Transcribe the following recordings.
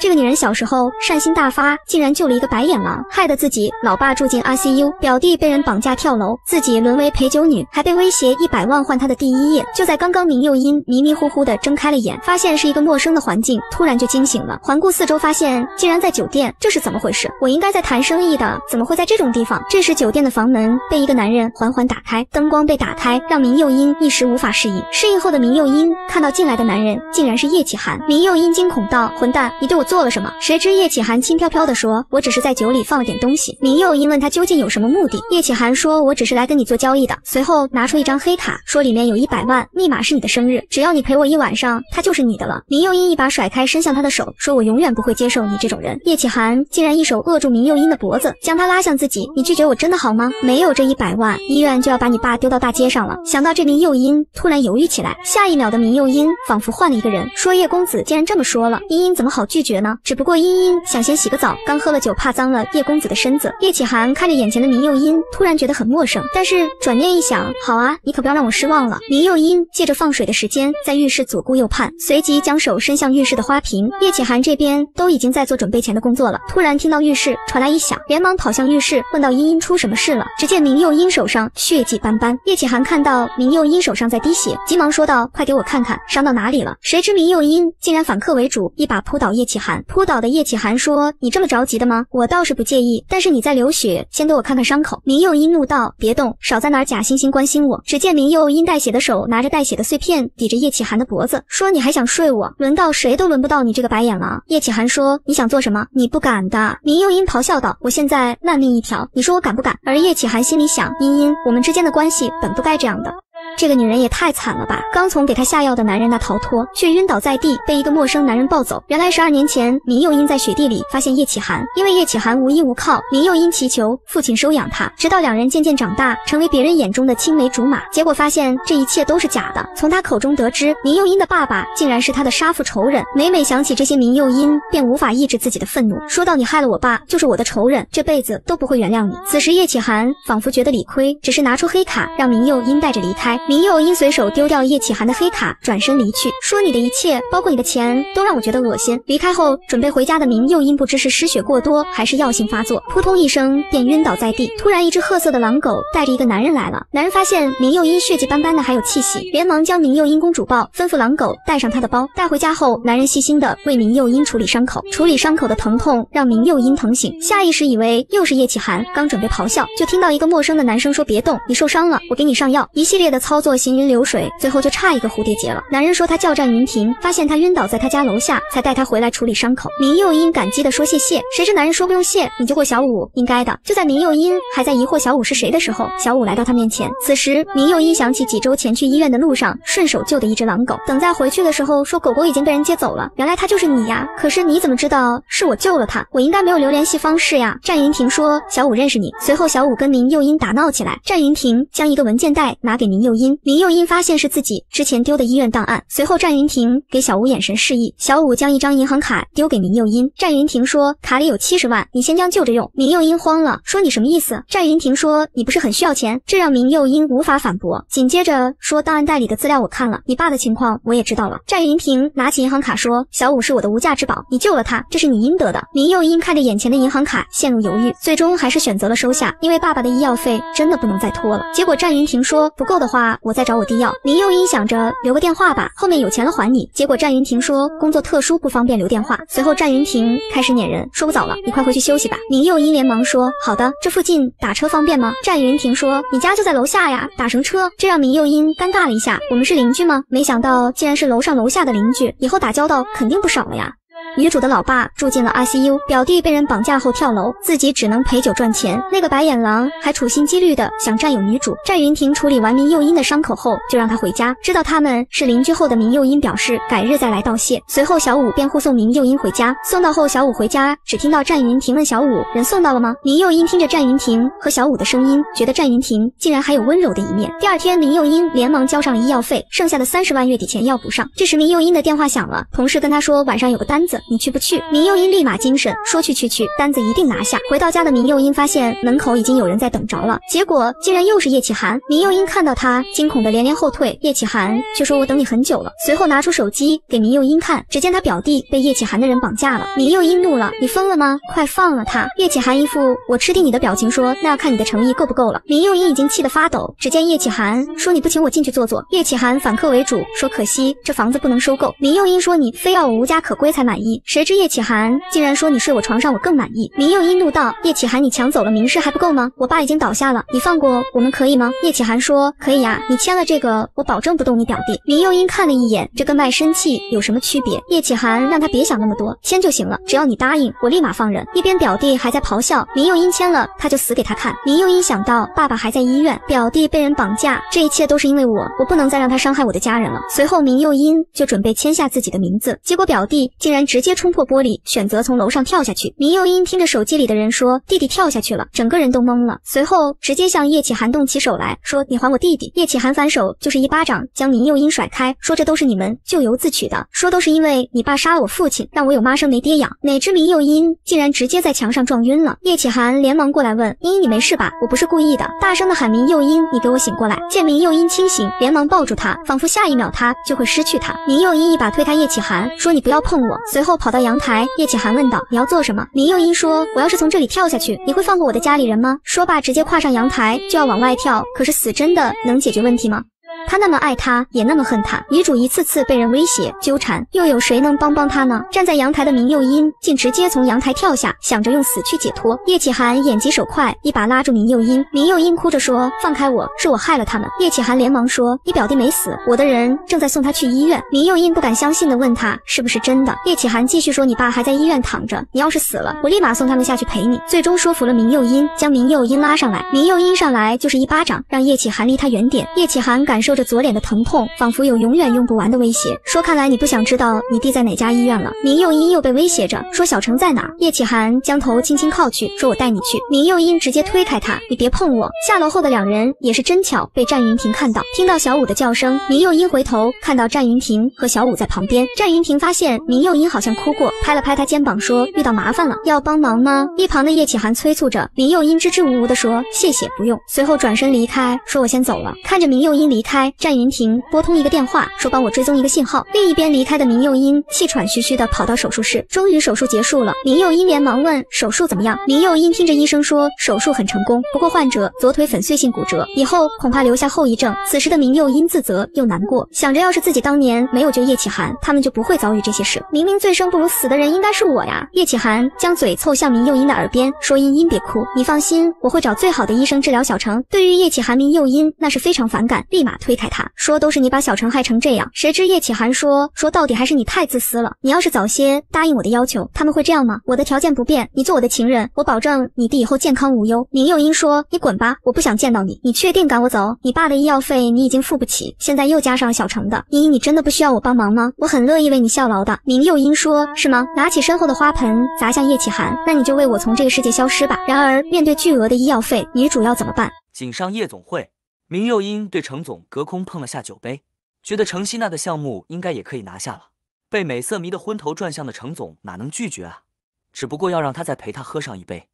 这个女人小时候善心大发，竟然救了一个白眼狼，害得自己老爸住进 ICU，表弟被人绑架跳楼，自己沦为陪酒女，还被威胁一百万换她的第一夜。就在刚刚，明幼英迷迷糊糊的睁开了眼，发现是一个陌生的环境，突然就惊醒了。环顾四周，发现竟然在酒店，这是怎么回事？我应该在谈生意的，怎么会在这种地方？这时，酒店的房门被一个男人缓缓打开，灯光被打开，让明幼英一时无法适应。适应后的明幼英看到进来的男人，竟然是叶启涵，明幼英惊恐道：“混蛋，你对我！”做了什么？谁知叶启寒轻飘飘地说：“我只是在酒里放了点东西。”林幼英问他究竟有什么目的。叶启寒说：“我只是来跟你做交易的。”随后拿出一张黑卡，说里面有一百万，密码是你的生日，只要你陪我一晚上，它就是你的了。林幼英一把甩开伸向他的手，说：“我永远不会接受你这种人。”叶启寒竟然一手扼住林幼英的脖子，将他拉向自己。你拒绝我真的好吗？没有这一百万，医院就要把你爸丢到大街上了。想到这，林幼英突然犹豫起来。下一秒的林幼英仿佛换了一个人，说：“叶公子既然这么说了，茵茵怎么好拒绝？”只不过茵茵想先洗个澡，刚喝了酒怕脏了叶公子的身子。叶启涵看着眼前的明幼茵，突然觉得很陌生，但是转念一想，好啊，你可不要让我失望了。明幼茵借着放水的时间，在浴室左顾右盼，随即将手伸向浴室的花瓶。叶启涵这边都已经在做准备前的工作了，突然听到浴室传来一响，连忙跑向浴室，问到茵茵出什么事了？只见明幼茵手上血迹斑斑，叶启涵看到明幼茵手上在滴血，急忙说道，快给我看看，伤到哪里了？谁知明幼茵竟然反客为主，一把扑倒叶启涵。扑倒的叶启寒说：“你这么着急的吗？我倒是不介意，但是你在流血，先给我看看伤口。”明佑因怒道：“别动，少在那儿假惺惺关心我！”只见明佑因带血的手拿着带血的碎片抵着叶启寒的脖子，说：“你还想睡我？轮到谁都轮不到你这个白眼狼！”叶启寒说：“你想做什么？你不敢的！”明佑因咆哮道：“我现在烂命一条，你说我敢不敢？”而叶启寒心里想：茵茵，我们之间的关系本不该这样的。这个女人也太惨了吧！刚从给她下药的男人那逃脱，却晕倒在地，被一个陌生男人抱走。原来十二年前，明佑因在雪地里发现叶启涵，因为叶启涵无依无靠，明佑因祈求父亲收养他，直到两人渐渐长大，成为别人眼中的青梅竹马。结果发现这一切都是假的。从他口中得知，明佑因的爸爸竟然是他的杀父仇人。每每想起这些，明佑因便无法抑制自己的愤怒。说到你害了我爸，就是我的仇人，这辈子都不会原谅你。此时叶启涵仿佛觉得理亏，只是拿出黑卡让明佑因带着离开。明佑因随手丢掉叶启寒的黑卡，转身离去，说你的一切，包括你的钱，都让我觉得恶心。离开后，准备回家的明佑因不知是失血过多还是药性发作，扑通一声便晕倒在地。突然，一只褐色的狼狗带着一个男人来了。男人发现明佑因血迹斑斑的还有气息，连忙将明佑因公主抱，吩咐狼狗带上他的包带回家后，男人细心的为明佑因处理伤口，处理伤口的疼痛让明佑因疼醒，下意识以为又是叶启寒，刚准备咆哮，就听到一个陌生的男生说别动，你受伤了，我给你上药。一系列的操。操作行云流水，最后就差一个蝴蝶结了。男人说他叫战云亭，发现他晕倒在他家楼下，才带他回来处理伤口。明幼英感激地说谢谢，谁知男人说不用谢，你救过小五，应该的。就在明幼英还在疑惑小五是谁的时候，小五来到他面前。此时明幼英想起几周前去医院的路上顺手救的一只狼狗，等在回去的时候说狗狗已经被人接走了。原来他就是你呀？可是你怎么知道是我救了他？我应该没有留联系方式呀。战云亭说小五认识你。随后小五跟明幼英打闹起来，战云亭将一个文件袋拿给明幼。明幼因发现是自己之前丢的医院档案，随后战云亭给小吴眼神示意，小五将一张银行卡丢给明幼因，战云亭说卡里有七十万，你先将就着用。明幼因慌了，说你什么意思？战云亭说你不是很需要钱？这让明幼因无法反驳，紧接着说档案袋里的资料我看了，你爸的情况我也知道了。战云亭拿起银行卡说小五是我的无价之宝，你救了他，这是你应得的。明幼因看着眼前的银行卡，陷入犹豫，最终还是选择了收下，因为爸爸的医药费真的不能再拖了。结果战云亭说不够的话。我在找我弟要，林幼音想着留个电话吧，后面有钱了还你。结果战云婷说工作特殊不方便留电话。随后战云婷开始撵人，说不早了，你快回去休息吧。林幼音连忙说好的，这附近打车方便吗？战云婷说你家就在楼下呀，打什么车？这让林幼音尴尬了一下。我们是邻居吗？没想到竟然是楼上楼下的邻居，以后打交道肯定不少了呀。女主的老爸住进了 ICU，表弟被人绑架后跳楼，自己只能陪酒赚钱。那个白眼狼还处心积虑的想占有女主。战云亭处理完明幼英的伤口后，就让他回家。知道他们是邻居后的明幼英表示改日再来道谢。随后小五便护送明幼英回家，送到后小五回家只听到战云亭问小五人送到了吗？明幼英听着战云亭和小五的声音，觉得战云亭竟然还有温柔的一面。第二天明幼英连忙交上了医药费，剩下的三十万月底前要补上。这时明幼英的电话响了，同事跟他说晚上有个单子。你去不去？林佑英立马精神，说去去去，单子一定拿下。回到家的林佑英发现门口已经有人在等着了，结果竟然又是叶启寒。林佑英看到他，惊恐的连连后退。叶启寒却说：“我等你很久了。”随后拿出手机给林佑英看，只见他表弟被叶启寒的人绑架了。林佑英怒了：“你疯了吗？快放了他！”叶启寒一副我吃定你的表情说：“那要看你的诚意够不够了。”林佑英已经气得发抖。只见叶启寒说：“你不请我进去坐坐？”叶启寒反客为主说：“可惜这房子不能收购。”林佑英说：“你非要我无家可归才满意？”谁知叶启涵竟然说你睡我床上我更满意。明幼英怒道：“叶启涵，你抢走了明氏还不够吗？我爸已经倒下了，你放过我们可以吗？”叶启涵说：“可以呀，你签了这个，我保证不动你表弟。”明幼英看了一眼，这跟卖身契有什么区别？叶启涵让他别想那么多，签就行了，只要你答应，我立马放人。一边表弟还在咆哮，明幼英签了他就死给他看。明幼英想到爸爸还在医院，表弟被人绑架，这一切都是因为我，我不能再让他伤害我的家人了。随后明幼英就准备签下自己的名字，结果表弟竟然直。直接冲破玻璃，选择从楼上跳下去。林幼英听着手机里的人说弟弟跳下去了，整个人都懵了。随后直接向叶启涵动起手来说你还我弟弟。叶启涵反手就是一巴掌，将林幼英甩开，说这都是你们咎由自取的，说都是因为你爸杀了我父亲，让我有妈生没爹养。哪知林幼英竟然直接在墙上撞晕了。叶启涵连忙过来问英英你没事吧？我不是故意的，大声的喊林幼英你给我醒过来。见林幼英清醒，连忙抱住他，仿佛下一秒他就会失去他。林幼英一把推开叶启涵，说你不要碰我。随后。后跑到阳台，叶启涵问道：“你要做什么？”林幼英说：“我要是从这里跳下去，你会放过我的家里人吗？”说罢，直接跨上阳台，就要往外跳。可是，死真的能解决问题吗？他那么爱她，也那么恨她。女主一次次被人威胁纠缠，又有谁能帮帮她呢？站在阳台的明幼音竟直接从阳台跳下，想着用死去解脱。叶启涵眼疾手快，一把拉住明幼音。明幼音哭着说：“放开我，是我害了他们。”叶启涵连忙说：“你表弟没死，我的人正在送他去医院。”明幼音不敢相信的问他：“是不是真的？”叶启涵继续说：“你爸还在医院躺着，你要是死了，我立马送他们下去陪你。”最终说服了明幼音，将明幼音拉上来。明幼音上来就是一巴掌，让叶启涵离他远点。叶启涵感受。受着左脸的疼痛，仿佛有永远用不完的威胁，说看来你不想知道你弟在哪家医院了。明幼英又被威胁着，说小城在哪？叶启涵将头轻轻靠去，说我带你去。明幼英直接推开他，你别碰我。下楼后的两人也是真巧，被战云亭看到，听到小五的叫声，明幼英回头看到战云亭和小五在旁边。战云亭发现明幼英好像哭过，拍了拍他肩膀说遇到麻烦了，要帮忙吗？一旁的叶启涵催促着，明幼英支支吾吾的说谢谢不用，随后转身离开，说我先走了。看着明幼英离开。战云霆拨通一个电话，说帮我追踪一个信号。另一边离开的明幼英气喘吁吁地跑到手术室，终于手术结束了。明幼英连忙问手术怎么样。明幼英听着医生说手术很成功，不过患者左腿粉碎性骨折，以后恐怕留下后遗症。此时的明幼英自责又难过，想着要是自己当年没有救叶启涵，他们就不会遭遇这些事。明明醉生不如死的人应该是我呀！叶启涵将嘴凑向明幼英的耳边说：“英英别哭，你放心，我会找最好的医生治疗小程。”对于叶启涵，明幼英那是非常反感，立马推。推开他，说都是你把小陈害成这样。谁知叶启涵说说到底还是你太自私了。你要是早些答应我的要求，他们会这样吗？我的条件不变，你做我的情人，我保证你弟以后健康无忧。宁幼英说你滚吧，我不想见到你。你确定赶我走？你爸的医药费你已经付不起，现在又加上了小陈的。姨姨，你真的不需要我帮忙吗？我很乐意为你效劳的。宁幼英说是吗？拿起身后的花盆砸向叶启涵，那你就为我从这个世界消失吧。然而面对巨额的医药费，女主要怎么办？锦上夜总会。明幼英对程总隔空碰了下酒杯，觉得程曦那个项目应该也可以拿下了。被美色迷得昏头转向的程总哪能拒绝啊？只不过要让他再陪他喝上一杯。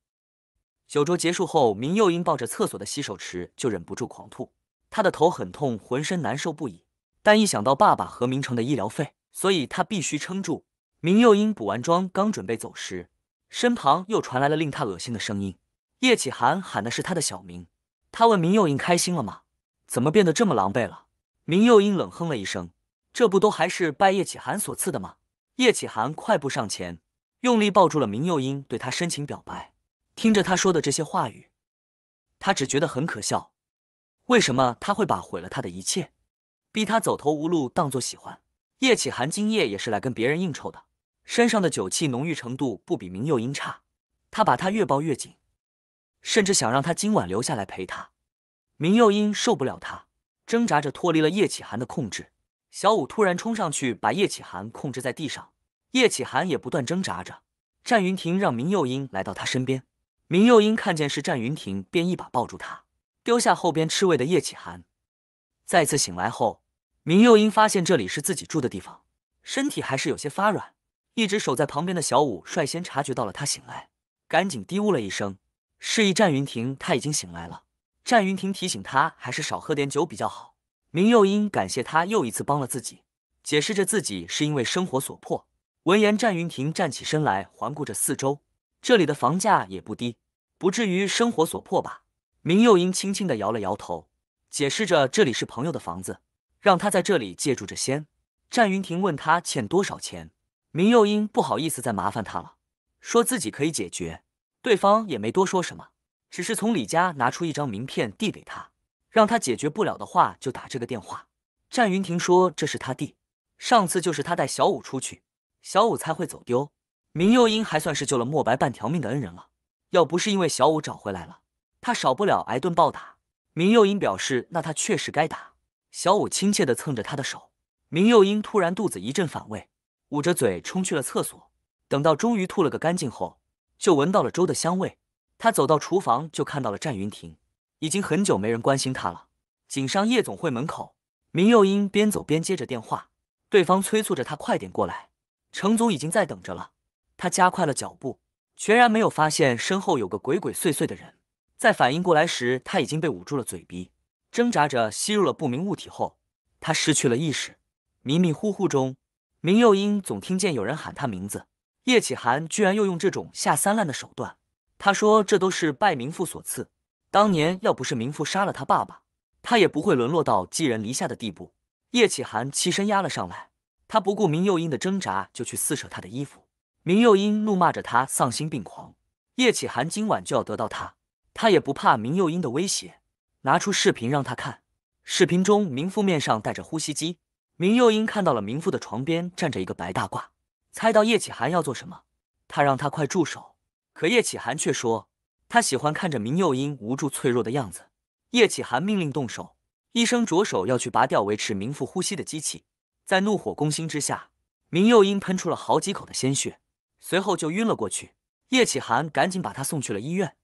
酒桌结束后，明幼英抱着厕所的洗手池就忍不住狂吐。他的头很痛，浑身难受不已。但一想到爸爸和明成的医疗费，所以他必须撑住。明幼英补完妆刚准备走时，身旁又传来了令他恶心的声音。叶启涵喊的是他的小名，他问明幼英开心了吗？怎么变得这么狼狈了？明幼英冷哼了一声：“这不都还是拜叶启寒所赐的吗？”叶启寒快步上前，用力抱住了明幼英，对他深情表白。听着他说的这些话语，他只觉得很可笑。为什么他会把毁了他的一切，逼他走投无路，当做喜欢？叶启寒今夜也是来跟别人应酬的，身上的酒气浓郁程度不比明幼英差。他把他越抱越紧，甚至想让他今晚留下来陪他。明幼英受不了，他挣扎着脱离了叶启寒的控制。小五突然冲上去，把叶启寒控制在地上。叶启寒也不断挣扎着。战云亭让明幼英来到他身边。明幼英看见是战云亭，便一把抱住他，丢下后边吃味的叶启寒。再次醒来后，明幼英发现这里是自己住的地方，身体还是有些发软。一直守在旁边的小五率先察觉到了他醒来，赶紧低呜了一声，示意战云亭他已经醒来了。战云亭提醒他，还是少喝点酒比较好。明幼英感谢他又一次帮了自己，解释着自己是因为生活所迫。闻言，战云亭站起身来，环顾着四周，这里的房价也不低，不至于生活所迫吧？明幼英轻轻地摇了摇头，解释着这里是朋友的房子，让他在这里借住着先。战云亭问他欠多少钱，明幼英不好意思再麻烦他了，说自己可以解决。对方也没多说什么。只是从李家拿出一张名片递给他，让他解决不了的话就打这个电话。战云霆说：“这是他弟，上次就是他带小五出去，小五才会走丢。”明幼英还算是救了莫白半条命的恩人了，要不是因为小五找回来了，他少不了挨顿暴打。明幼英表示：“那他确实该打。”小五亲切地蹭着他的手，明幼英突然肚子一阵反胃，捂着嘴冲去了厕所。等到终于吐了个干净后，就闻到了粥的香味。他走到厨房，就看到了战云亭。已经很久没人关心他了。锦商夜总会门口，明幼英边走边接着电话，对方催促着他快点过来，程总已经在等着了。他加快了脚步，全然没有发现身后有个鬼鬼祟祟的人。在反应过来时，他已经被捂住了嘴鼻，挣扎着吸入了不明物体后，他失去了意识。迷迷糊糊中，明幼英总听见有人喊他名字。叶启涵居然又用这种下三滥的手段。他说：“这都是拜明父所赐，当年要不是明父杀了他爸爸，他也不会沦落到寄人篱下的地步。”叶启涵起身压了上来，他不顾明幼英的挣扎，就去撕扯他的衣服。明幼英怒骂着他丧心病狂。叶启涵今晚就要得到他，他也不怕明幼英的威胁，拿出视频让他看。视频中，明父面上带着呼吸机，明幼英看到了明父的床边站着一个白大褂，猜到叶启涵要做什么，他让他快住手。可叶启涵却说，他喜欢看着明幼英无助脆弱的样子。叶启涵命令动手，医生着手要去拔掉维持明妇呼吸的机器。在怒火攻心之下，明幼英喷出了好几口的鲜血，随后就晕了过去。叶启涵赶紧把他送去了医院。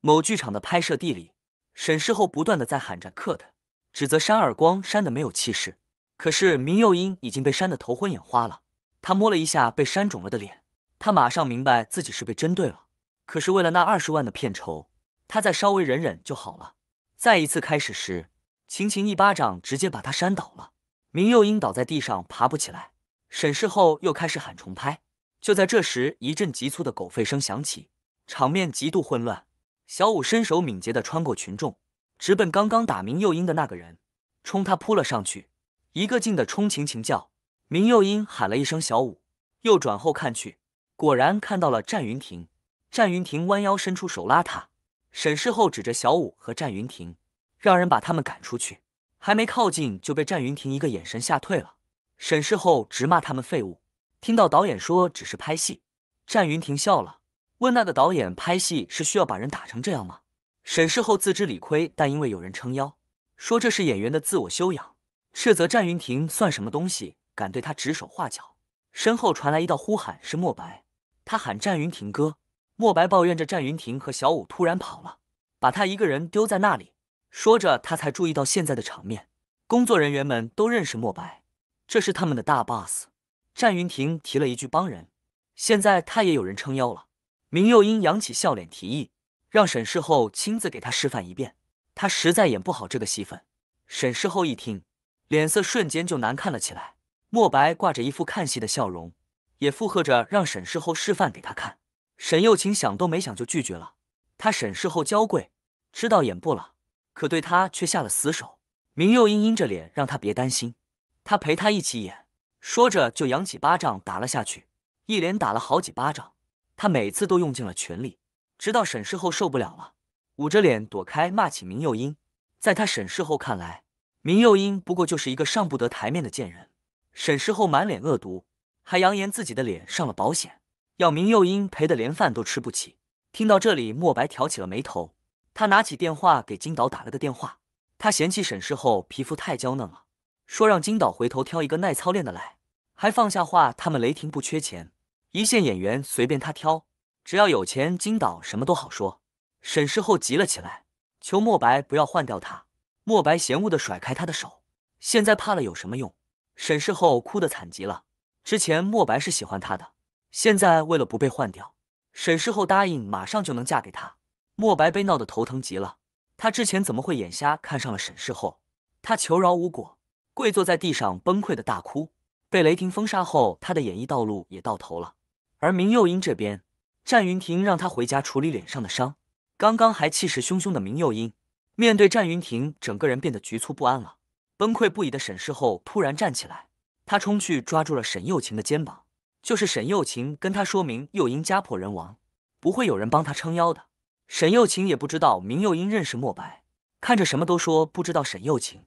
某剧场的拍摄地里，沈氏后不断的在喊着“ u 的”，指责扇耳光扇的没有气势。可是明幼英已经被扇得头昏眼花了，他摸了一下被扇肿了的脸，他马上明白自己是被针对了。可是为了那二十万的片酬，他再稍微忍忍就好了。再一次开始时，晴晴一巴掌直接把他扇倒了，明佑英倒在地上爬不起来。审视后又开始喊重拍。就在这时，一阵急促的狗吠声响起，场面极度混乱。小五身手敏捷地穿过群众，直奔刚刚打明佑英的那个人，冲他扑了上去，一个劲地冲晴晴叫。明佑英喊了一声“小五”，又转后看去，果然看到了战云亭。战云亭弯腰伸出手拉他，沈世后指着小五和战云亭，让人把他们赶出去。还没靠近就被战云亭一个眼神吓退了。沈世后直骂他们废物。听到导演说只是拍戏，战云亭笑了，问那个导演拍戏是需要把人打成这样吗？沈世后自知理亏，但因为有人撑腰，说这是演员的自我修养，斥责战云亭算什么东西，敢对他指手画脚。身后传来一道呼喊，是莫白，他喊战云亭哥。莫白抱怨着，战云亭和小五突然跑了，把他一个人丢在那里。说着，他才注意到现在的场面，工作人员们都认识莫白，这是他们的大 boss。战云亭提了一句帮人，现在他也有人撑腰了。明幼英扬起笑脸提议，让沈世后亲自给他示范一遍，他实在演不好这个戏份。沈世后一听，脸色瞬间就难看了起来。莫白挂着一副看戏的笑容，也附和着让沈世后示范给他看。沈幼晴想都没想就拒绝了。她沈氏后娇贵，知道演不了，可对他却下了死手。明幼英阴着脸让他别担心，他陪他一起演。说着就扬起巴掌打了下去，一连打了好几巴掌，他每次都用尽了全力，直到沈氏后受不了了，捂着脸躲开，骂起明幼英。在他沈氏后看来，明幼英不过就是一个上不得台面的贱人。沈氏后满脸恶毒，还扬言自己的脸上了保险。要明又因赔的连饭都吃不起。听到这里，莫白挑起了眉头。他拿起电话给金导打了个电话。他嫌弃沈氏后皮肤太娇嫩了，说让金导回头挑一个耐操练的来。还放下话，他们雷霆不缺钱，一线演员随便他挑，只要有钱，金导什么都好说。沈氏后急了起来，求莫白不要换掉他。莫白嫌恶地甩开他的手。现在怕了有什么用？沈氏后哭得惨极了。之前莫白是喜欢他的。现在为了不被换掉，沈世后答应马上就能嫁给他。莫白被闹得头疼极了，他之前怎么会眼瞎看上了沈世后？他求饶无果，跪坐在地上崩溃的大哭。被雷霆封杀后，他的演艺道路也到头了。而明幼英这边，战云霆让他回家处理脸上的伤。刚刚还气势汹汹的明幼英，面对战云霆，整个人变得局促不安了。崩溃不已的沈世后突然站起来，他冲去抓住了沈幼晴的肩膀。就是沈幼晴跟他说明，幼英家破人亡，不会有人帮他撑腰的。沈幼晴也不知道明幼英认识莫白，看着什么都说不知道。沈幼晴，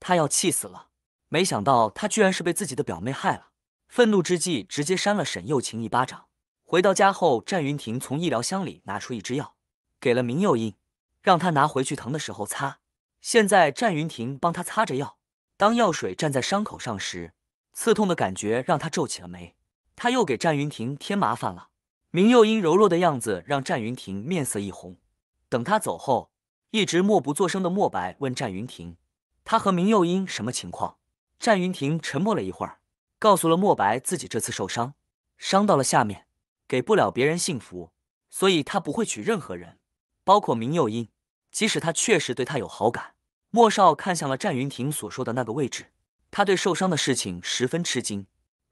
他要气死了！没想到他居然是被自己的表妹害了。愤怒之际，直接扇了沈幼晴一巴掌。回到家后，战云亭从医疗箱里拿出一支药，给了明幼英，让他拿回去疼的时候擦。现在战云亭帮他擦着药，当药水沾在伤口上时，刺痛的感觉让他皱起了眉。他又给战云亭添麻烦了。明幼英柔弱的样子让战云亭面色一红。等他走后，一直默不作声的莫白问战云亭：“他和明幼英什么情况？”战云亭沉默了一会儿，告诉了莫白自己这次受伤，伤到了下面，给不了别人幸福，所以他不会娶任何人，包括明幼英。即使他确实对他有好感。莫少看向了战云亭所说的那个位置，他对受伤的事情十分吃惊。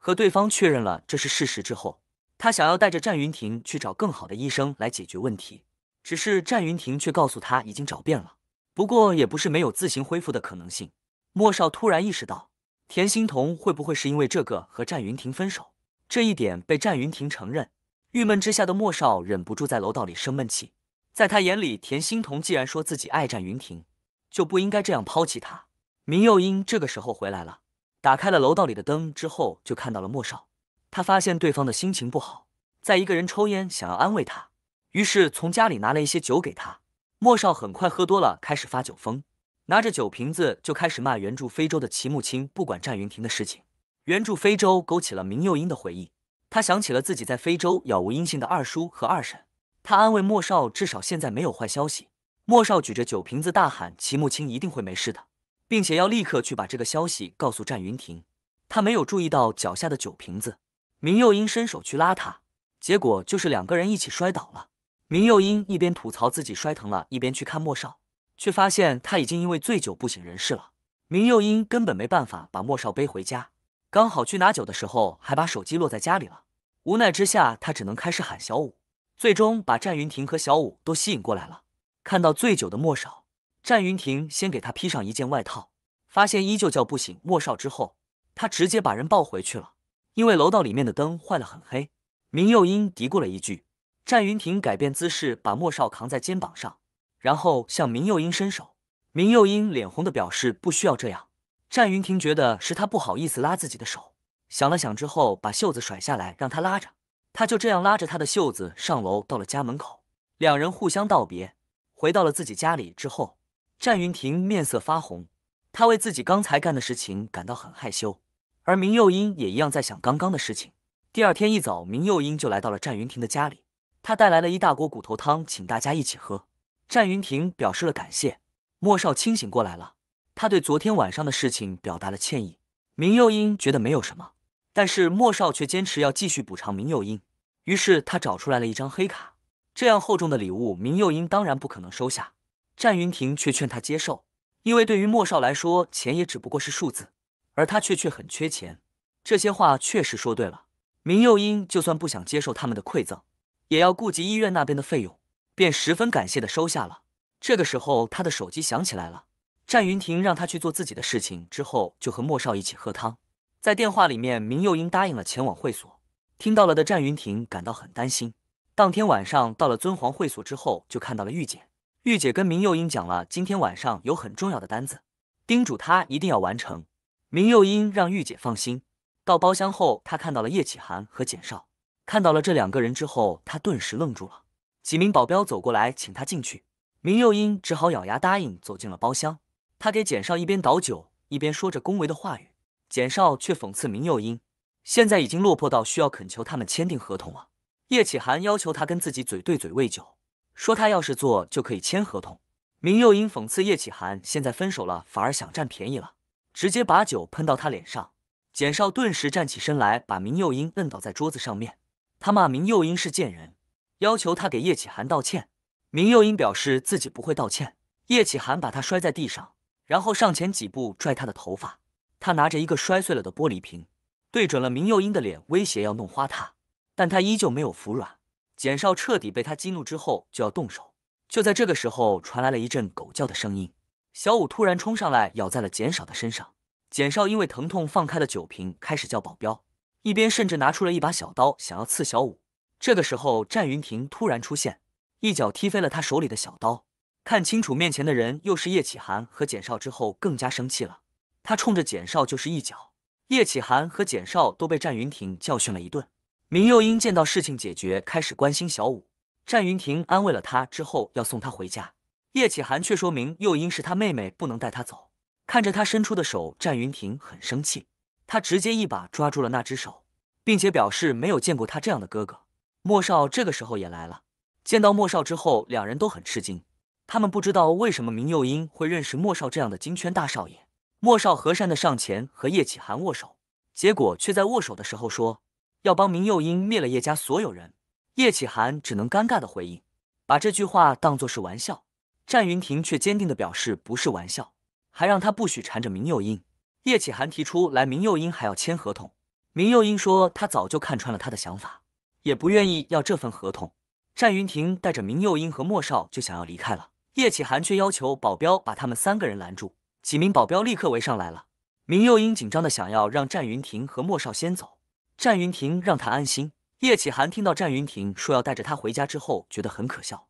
和对方确认了这是事实之后，他想要带着战云亭去找更好的医生来解决问题。只是战云亭却告诉他已经找遍了，不过也不是没有自行恢复的可能性。莫少突然意识到，田欣彤会不会是因为这个和战云亭分手？这一点被战云亭承认，郁闷之下的莫少忍不住在楼道里生闷气。在他眼里，田欣彤既然说自己爱战云亭，就不应该这样抛弃他。明幼英这个时候回来了。打开了楼道里的灯之后，就看到了莫少。他发现对方的心情不好，在一个人抽烟，想要安慰他，于是从家里拿了一些酒给他。莫少很快喝多了，开始发酒疯，拿着酒瓶子就开始骂原住非洲的齐木清不管战云亭的事情。原住非洲勾起了明幼英的回忆，他想起了自己在非洲杳无音信的二叔和二婶。他安慰莫少，至少现在没有坏消息。莫少举着酒瓶子大喊：“齐木清一定会没事的。”并且要立刻去把这个消息告诉战云亭。他没有注意到脚下的酒瓶子，明幼英伸手去拉他，结果就是两个人一起摔倒了。明幼英一边吐槽自己摔疼了，一边去看莫少，却发现他已经因为醉酒不省人事了。明幼英根本没办法把莫少背回家，刚好去拿酒的时候还把手机落在家里了。无奈之下，他只能开始喊小五，最终把战云亭和小五都吸引过来了。看到醉酒的莫少。战云亭先给他披上一件外套，发现依旧叫不醒莫少之后，他直接把人抱回去了。因为楼道里面的灯坏了，很黑。明幼英嘀咕了一句，战云亭改变姿势，把莫少扛在肩膀上，然后向明幼英伸手。明幼英脸红的表示不需要这样。战云亭觉得是他不好意思拉自己的手，想了想之后，把袖子甩下来让他拉着。他就这样拉着他的袖子上楼，到了家门口，两人互相道别，回到了自己家里之后。战云亭面色发红，他为自己刚才干的事情感到很害羞，而明幼英也一样在想刚刚的事情。第二天一早，明幼英就来到了战云亭的家里，他带来了一大锅骨头汤，请大家一起喝。战云亭表示了感谢。莫少清醒过来了，他对昨天晚上的事情表达了歉意。明幼英觉得没有什么，但是莫少却坚持要继续补偿明幼英，于是他找出来了一张黑卡。这样厚重的礼物，明幼英当然不可能收下。战云亭却劝他接受，因为对于莫少来说，钱也只不过是数字，而他却却很缺钱。这些话确实说对了。明幼英就算不想接受他们的馈赠，也要顾及医院那边的费用，便十分感谢的收下了。这个时候，他的手机响起来了。战云亭让他去做自己的事情，之后就和莫少一起喝汤。在电话里面，明幼英答应了前往会所。听到了的战云亭感到很担心。当天晚上到了尊皇会所之后，就看到了玉简。玉姐跟明幼英讲了今天晚上有很重要的单子，叮嘱她一定要完成。明幼英让玉姐放心。到包厢后，她看到了叶启涵和简少。看到了这两个人之后，她顿时愣住了。几名保镖走过来，请她进去。明幼英只好咬牙答应，走进了包厢。她给简少一边倒酒，一边说着恭维的话语。简少却讽刺明幼英，现在已经落魄到需要恳求他们签订合同了。叶启涵要求他跟自己嘴对嘴喂酒。说他要是做就可以签合同。明幼英讽刺叶启涵现在分手了反而想占便宜了，直接把酒喷到他脸上。简少顿时站起身来，把明幼英摁倒在桌子上面。他骂明幼英是贱人，要求他给叶启涵道歉。明幼英表示自己不会道歉。叶启涵把他摔在地上，然后上前几步拽他的头发。他拿着一个摔碎了的玻璃瓶，对准了明幼英的脸威胁要弄花他，但他依旧没有服软。简少彻底被他激怒之后就要动手，就在这个时候传来了一阵狗叫的声音，小五突然冲上来咬在了简少的身上，简少因为疼痛放开了酒瓶，开始叫保镖，一边甚至拿出了一把小刀想要刺小五。这个时候战云亭突然出现，一脚踢飞了他手里的小刀，看清楚面前的人又是叶启涵和简少之后更加生气了，他冲着简少就是一脚，叶启寒和简少都被战云亭教训了一顿。明幼英见到事情解决，开始关心小五。战云亭安慰了他之后，要送他回家。叶启涵却说明幼英是他妹妹，不能带他走。看着他伸出的手，战云亭很生气，他直接一把抓住了那只手，并且表示没有见过他这样的哥哥。莫少这个时候也来了，见到莫少之后，两人都很吃惊，他们不知道为什么明幼英会认识莫少这样的金圈大少爷。莫少和善的上前和叶启涵握手，结果却在握手的时候说。要帮明幼英灭了叶家所有人，叶启涵只能尴尬的回应，把这句话当作是玩笑。战云亭却坚定的表示不是玩笑，还让他不许缠着明幼英。叶启涵提出来，明幼英还要签合同。明幼英说他早就看穿了他的想法，也不愿意要这份合同。战云亭带着明幼英和莫少就想要离开了，叶启涵却要求保镖把他们三个人拦住。几名保镖立刻围上来了。明幼英紧张的想要让战云亭和莫少先走。战云亭让他安心。叶启涵听到战云亭说要带着他回家之后，觉得很可笑。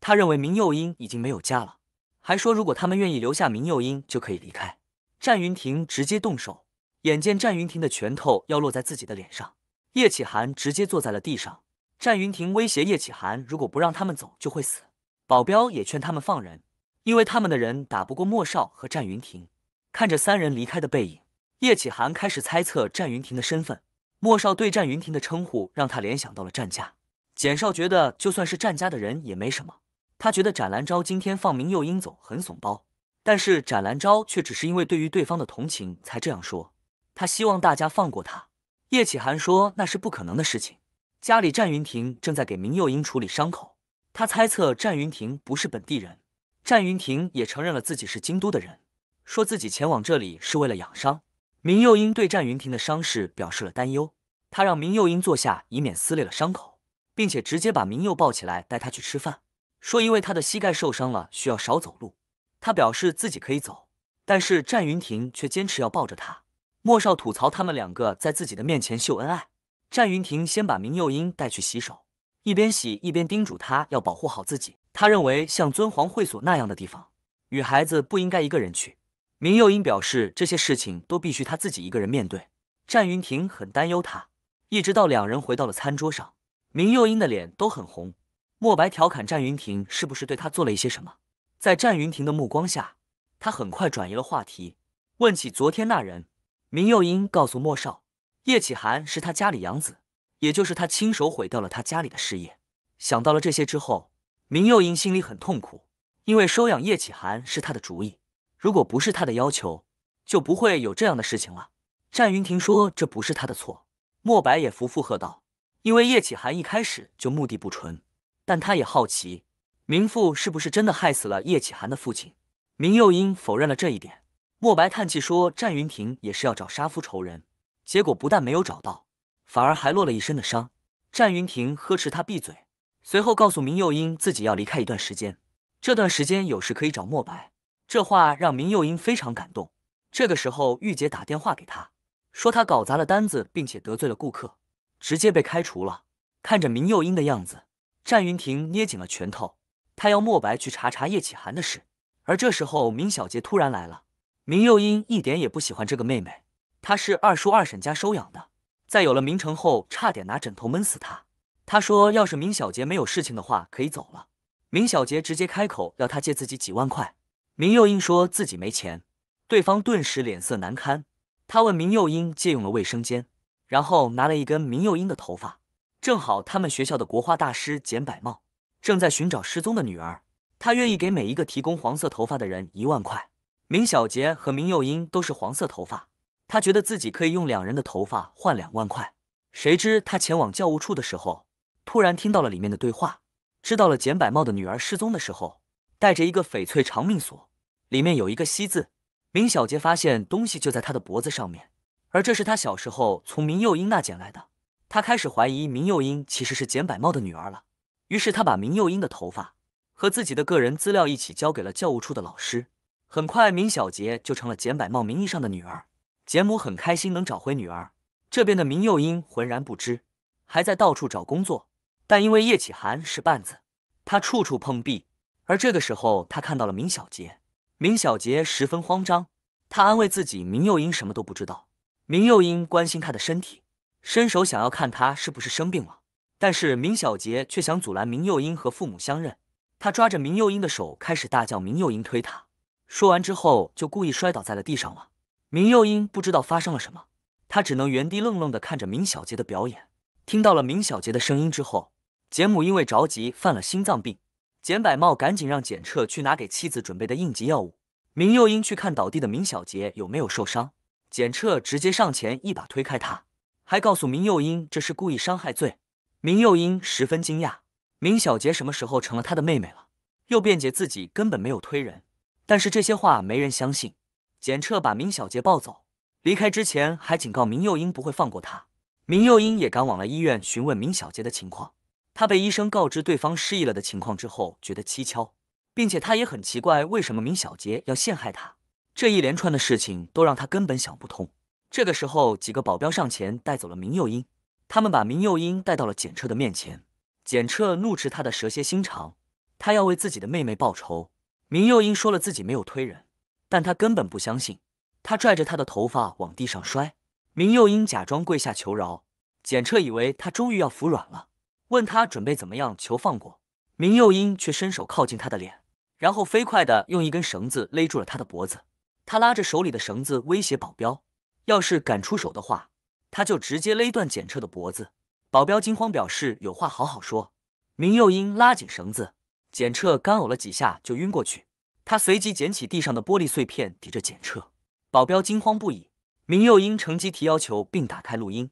他认为明幼英已经没有家了，还说如果他们愿意留下明幼英，就可以离开。战云亭直接动手，眼见战云亭的拳头要落在自己的脸上，叶启涵直接坐在了地上。战云亭威胁叶启涵，如果不让他们走，就会死。保镖也劝他们放人，因为他们的人打不过莫少和战云亭。看着三人离开的背影，叶启涵开始猜测战云亭的身份。莫少对战云亭的称呼，让他联想到了战家。简少觉得就算是战家的人也没什么。他觉得展兰昭今天放明幼英走很怂包，但是展兰昭却只是因为对于对方的同情才这样说。他希望大家放过他。叶启涵说那是不可能的事情。家里战云亭正在给明幼英处理伤口。他猜测战云亭不是本地人。战云亭也承认了自己是京都的人，说自己前往这里是为了养伤。明幼英对战云亭的伤势表示了担忧，他让明幼英坐下，以免撕裂了伤口，并且直接把明幼抱起来带他去吃饭，说因为他的膝盖受伤了，需要少走路。他表示自己可以走，但是战云亭却坚持要抱着他。莫少吐槽他们两个在自己的面前秀恩爱。战云亭先把明幼英带去洗手，一边洗一边叮嘱他要保护好自己。他认为像尊皇会所那样的地方，女孩子不应该一个人去。明幼英表示，这些事情都必须他自己一个人面对。战云亭很担忧他，一直到两人回到了餐桌上，明幼英的脸都很红。莫白调侃战云亭是不是对他做了一些什么，在战云亭的目光下，他很快转移了话题，问起昨天那人。明幼英告诉莫少，叶启涵是他家里养子，也就是他亲手毁掉了他家里的事业。想到了这些之后，明幼英心里很痛苦，因为收养叶启涵是他的主意。如果不是他的要求，就不会有这样的事情了。战云亭说：“这不是他的错。”莫白也附附和道：“因为叶启寒一开始就目的不纯。”但他也好奇，明富是不是真的害死了叶启寒的父亲？明幼英否认了这一点。莫白叹气说：“战云亭也是要找杀夫仇人，结果不但没有找到，反而还落了一身的伤。”战云亭呵斥他闭嘴，随后告诉明幼英自己要离开一段时间，这段时间有事可以找莫白。这话让明幼英非常感动。这个时候，玉姐打电话给他，说他搞砸了单子，并且得罪了顾客，直接被开除了。看着明幼英的样子，战云霆捏紧了拳头。他要莫白去查查叶启涵的事。而这时候，明小杰突然来了。明幼英一点也不喜欢这个妹妹，她是二叔二婶家收养的，在有了明成后，差点拿枕头闷死他。他说，要是明小杰没有事情的话，可以走了。明小杰直接开口要他借自己几万块。明幼英说自己没钱，对方顿时脸色难堪。他问明幼英借用了卫生间，然后拿了一根明幼英的头发。正好他们学校的国画大师简百茂正在寻找失踪的女儿，他愿意给每一个提供黄色头发的人一万块。明小杰和明幼英都是黄色头发，他觉得自己可以用两人的头发换两万块。谁知他前往教务处的时候，突然听到了里面的对话，知道了简百茂的女儿失踪的时候带着一个翡翠长命锁。里面有一个“西”字，明小杰发现东西就在他的脖子上面，而这是他小时候从明幼英那捡来的。他开始怀疑明幼英其实是简百茂的女儿了，于是他把明幼英的头发和自己的个人资料一起交给了教务处的老师。很快，明小杰就成了简百茂名义上的女儿。简母很开心能找回女儿，这边的明幼英浑然不知，还在到处找工作，但因为叶启涵是绊子，他处处碰壁。而这个时候，他看到了明小杰。明小杰十分慌张，他安慰自己明幼英什么都不知道。明幼英关心他的身体，伸手想要看他是不是生病了，但是明小杰却想阻拦明幼英和父母相认。他抓着明幼英的手，开始大叫明幼英推他。说完之后，就故意摔倒在了地上了。明幼英不知道发生了什么，他只能原地愣愣地看着明小杰的表演。听到了明小杰的声音之后，简母因为着急犯了心脏病。简百茂赶紧让简澈去拿给妻子准备的应急药物。明幼英去看倒地的明小杰有没有受伤，简澈直接上前一把推开他，还告诉明幼英这是故意伤害罪。明幼英十分惊讶，明小杰什么时候成了他的妹妹了？又辩解自己根本没有推人，但是这些话没人相信。简澈把明小杰抱走，离开之前还警告明幼英不会放过他。明幼英也赶往了医院询问明小杰的情况。他被医生告知对方失忆了的情况之后，觉得蹊跷，并且他也很奇怪为什么明小杰要陷害他。这一连串的事情都让他根本想不通。这个时候，几个保镖上前带走了明幼英，他们把明幼英带到了简澈的面前。简澈怒斥他的蛇蝎心肠，他要为自己的妹妹报仇。明幼英说了自己没有推人，但他根本不相信。他拽着他的头发往地上摔。明幼英假装跪下求饶，简澈以为他终于要服软了。问他准备怎么样求放过，明幼英却伸手靠近他的脸，然后飞快的用一根绳子勒住了他的脖子。他拉着手里的绳子威胁保镖，要是敢出手的话，他就直接勒断检测的脖子。保镖惊慌表示有话好好说。明幼英拉紧绳子，检测干呕了几下就晕过去。他随即捡起地上的玻璃碎片抵着检测。保镖惊慌不已。明幼英乘机提要求，并打开录音。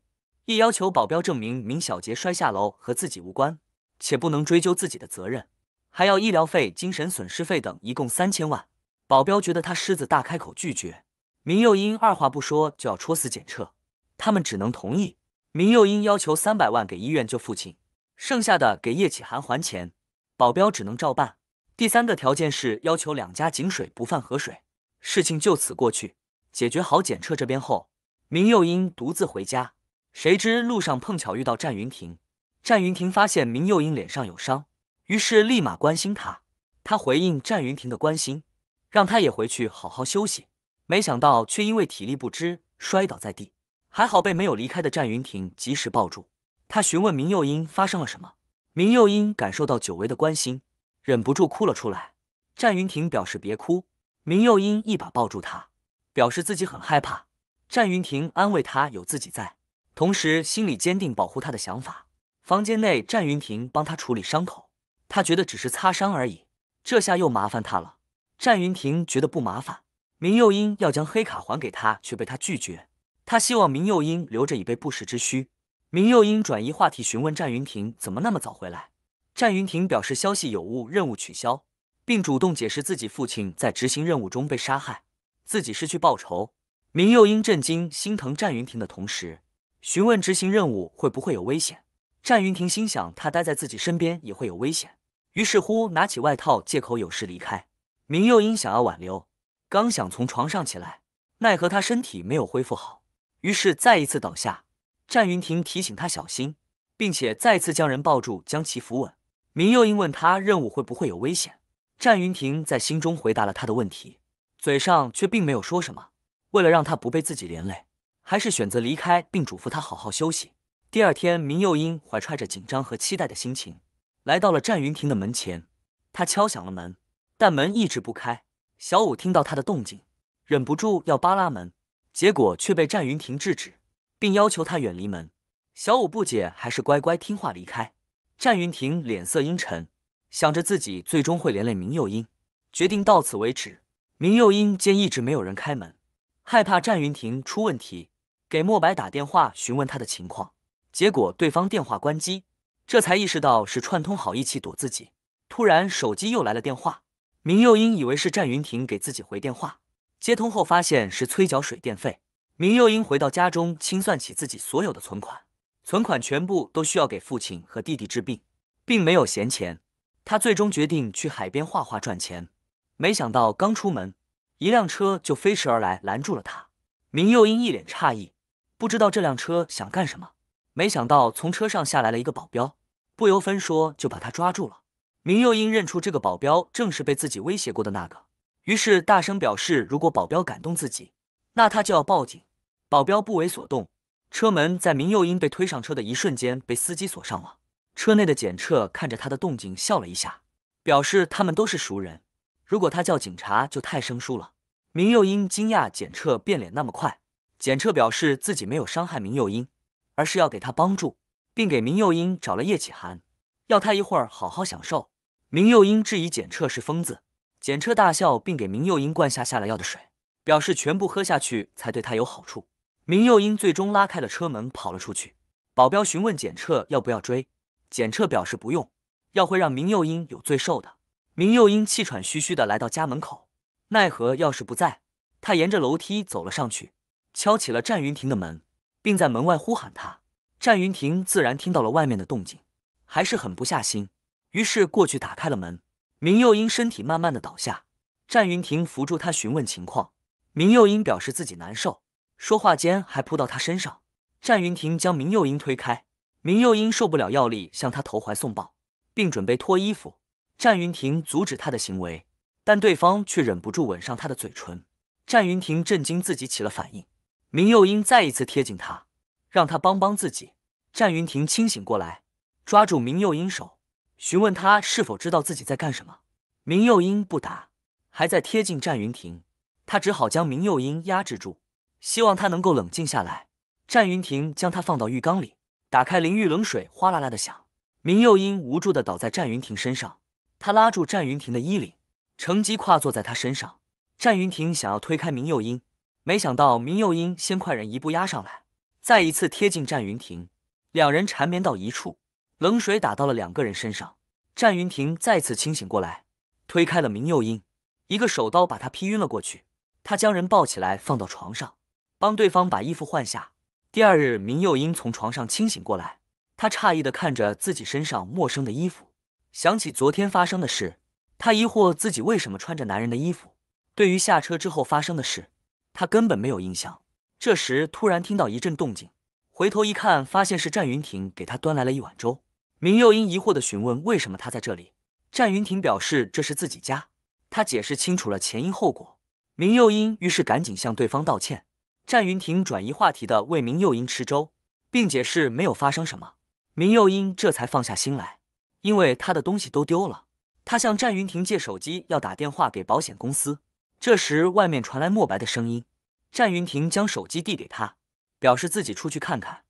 一要求保镖证明明小杰摔下楼和自己无关，且不能追究自己的责任，还要医疗费、精神损失费等，一共三千万。保镖觉得他狮子大开口，拒绝。明幼英二话不说就要戳死简澈，他们只能同意。明幼英要求三百万给医院救父亲，剩下的给叶启涵还钱，保镖只能照办。第三个条件是要求两家井水不犯河水，事情就此过去，解决好简澈这边后，明幼英独自回家。谁知路上碰巧遇到战云亭，战云亭发现明幼英脸上有伤，于是立马关心他。他回应战云亭的关心，让他也回去好好休息。没想到却因为体力不支摔倒在地，还好被没有离开的战云亭及时抱住。他询问明幼英发生了什么，明幼英感受到久违的关心，忍不住哭了出来。战云亭表示别哭，明幼英一把抱住他，表示自己很害怕。战云亭安慰他有自己在。同时，心里坚定保护他的想法。房间内，战云亭帮他处理伤口，他觉得只是擦伤而已。这下又麻烦他了。战云亭觉得不麻烦。明幼英要将黑卡还给他，却被他拒绝。他希望明幼英留着，以备不时之需。明幼英转移话题，询问战云亭怎么那么早回来。战云亭表示消息有误，任务取消，并主动解释自己父亲在执行任务中被杀害，自己是去报仇。明幼英震惊，心疼战云亭的同时。询问执行任务会不会有危险？战云亭心想，他待在自己身边也会有危险，于是乎拿起外套，借口有事离开。明幼英想要挽留，刚想从床上起来，奈何他身体没有恢复好，于是再一次倒下。战云亭提醒他小心，并且再次将人抱住，将其扶稳。明幼英问他任务会不会有危险？战云亭在心中回答了他的问题，嘴上却并没有说什么，为了让他不被自己连累。还是选择离开，并嘱咐他好好休息。第二天，明幼英怀揣着紧张和期待的心情，来到了战云亭的门前。他敲响了门，但门一直不开。小五听到他的动静，忍不住要扒拉门，结果却被战云亭制止，并要求他远离门。小五不解，还是乖乖听话离开。战云亭脸色阴沉，想着自己最终会连累明幼英，决定到此为止。明幼英见一直没有人开门，害怕战云亭出问题。给莫白打电话询问他的情况，结果对方电话关机，这才意识到是串通好一起躲自己。突然手机又来了电话，明幼英以为是战云亭给自己回电话，接通后发现是催缴水电费。明幼英回到家中清算起自己所有的存款，存款全部都需要给父亲和弟弟治病，并没有闲钱。他最终决定去海边画画赚钱，没想到刚出门，一辆车就飞驰而来拦住了他。明幼英一脸诧异。不知道这辆车想干什么，没想到从车上下来了一个保镖，不由分说就把他抓住了。明幼英认出这个保镖正是被自己威胁过的那个，于是大声表示：如果保镖敢动自己，那他就要报警。保镖不为所动。车门在明幼英被推上车的一瞬间被司机锁上了。车内的检测看着他的动静笑了一下，表示他们都是熟人，如果他叫警察就太生疏了。明幼英惊讶检测变脸那么快。简澈表示自己没有伤害明幼英，而是要给他帮助，并给明幼英找了叶启涵，要他一会儿好好享受。明幼英质疑简澈是疯子，简澈大笑，并给明幼英灌下下了药的水，表示全部喝下去才对他有好处。明幼英最终拉开了车门跑了出去。保镖询问简澈要不要追，简澈表示不用，要会让明幼英有罪受的。明幼英气喘吁吁的来到家门口，奈何钥匙不在，他沿着楼梯走了上去。敲起了战云亭的门，并在门外呼喊他。战云亭自然听到了外面的动静，还是很不下心，于是过去打开了门。明幼英身体慢慢的倒下，战云亭扶住他询问情况。明幼英表示自己难受，说话间还扑到他身上。战云亭将明幼英推开，明幼英受不了药力，向他投怀送抱，并准备脱衣服。战云亭阻止他的行为，但对方却忍不住吻上他的嘴唇。战云亭震惊自己起了反应。明幼英再一次贴近他，让他帮帮自己。战云亭清醒过来，抓住明幼英手，询问他是否知道自己在干什么。明幼英不答，还在贴近战云亭。他只好将明幼英压制住，希望他能够冷静下来。战云亭将他放到浴缸里，打开淋浴，冷水哗啦啦的响。明幼英无助的倒在战云亭身上，他拉住战云亭的衣领，乘机跨坐在他身上。战云亭想要推开明幼英。没想到明幼英先快人一步压上来，再一次贴近战云亭，两人缠绵到一处，冷水打到了两个人身上，战云亭再次清醒过来，推开了明幼英，一个手刀把他劈晕了过去，他将人抱起来放到床上，帮对方把衣服换下。第二日，明幼英从床上清醒过来，他诧异的看着自己身上陌生的衣服，想起昨天发生的事，他疑惑自己为什么穿着男人的衣服，对于下车之后发生的事。他根本没有印象。这时突然听到一阵动静，回头一看，发现是战云亭给他端来了一碗粥。明幼英疑惑的询问：“为什么他在这里？”战云亭表示：“这是自己家。”他解释清楚了前因后果。明幼英于是赶紧向对方道歉。战云亭转移话题的为明幼英吃粥，并解释没有发生什么。明幼英这才放下心来，因为他的东西都丢了。他向战云亭借手机要打电话给保险公司。这时外面传来莫白的声音。战云霆将手机递给他，表示自己出去看看。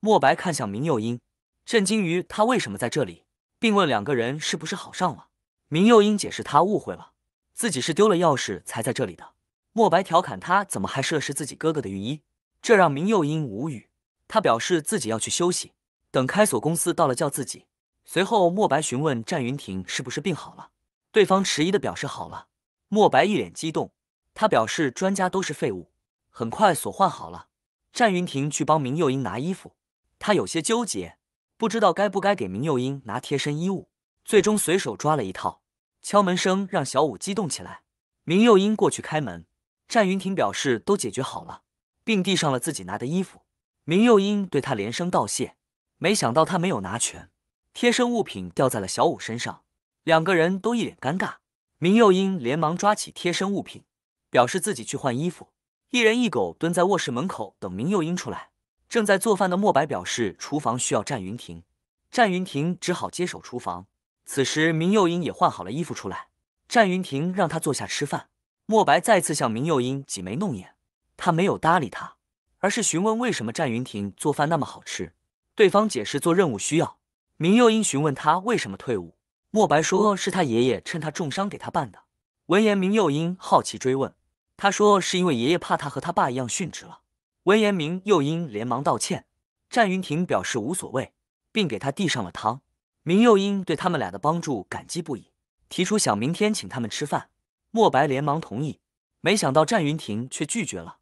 莫白看向明幼英，震惊于他为什么在这里，并问两个人是不是好上了。明幼英解释他误会了，自己是丢了钥匙才在这里的。莫白调侃他怎么还涉是自己哥哥的御医，这让明幼英无语。他表示自己要去休息，等开锁公司到了叫自己。随后，莫白询问战云霆是不是病好了，对方迟疑的表示好了。莫白一脸激动，他表示专家都是废物。很快，锁换好了。战云亭去帮明幼英拿衣服，他有些纠结，不知道该不该给明幼英拿贴身衣物，最终随手抓了一套。敲门声让小五激动起来，明幼英过去开门，战云亭表示都解决好了，并递上了自己拿的衣服。明幼英对他连声道谢，没想到他没有拿全，贴身物品掉在了小五身上，两个人都一脸尴尬。明幼英连忙抓起贴身物品，表示自己去换衣服。一人一狗蹲在卧室门口等明幼英出来。正在做饭的莫白表示厨房需要战云亭，战云亭只好接手厨房。此时明幼英也换好了衣服出来，战云亭让他坐下吃饭。莫白再次向明幼英挤眉弄眼，他没有搭理他，而是询问为什么战云亭做饭那么好吃。对方解释做任务需要。明幼英询问他为什么退伍，莫白说是他爷爷趁他重伤给他办的。闻言，明幼英好奇追问。他说：“是因为爷爷怕他和他爸一样殉职了。”文言明又英连忙道歉，战云亭表示无所谓，并给他递上了汤。明又英对他们俩的帮助感激不已，提出想明天请他们吃饭。莫白连忙同意，没想到战云亭却拒绝了。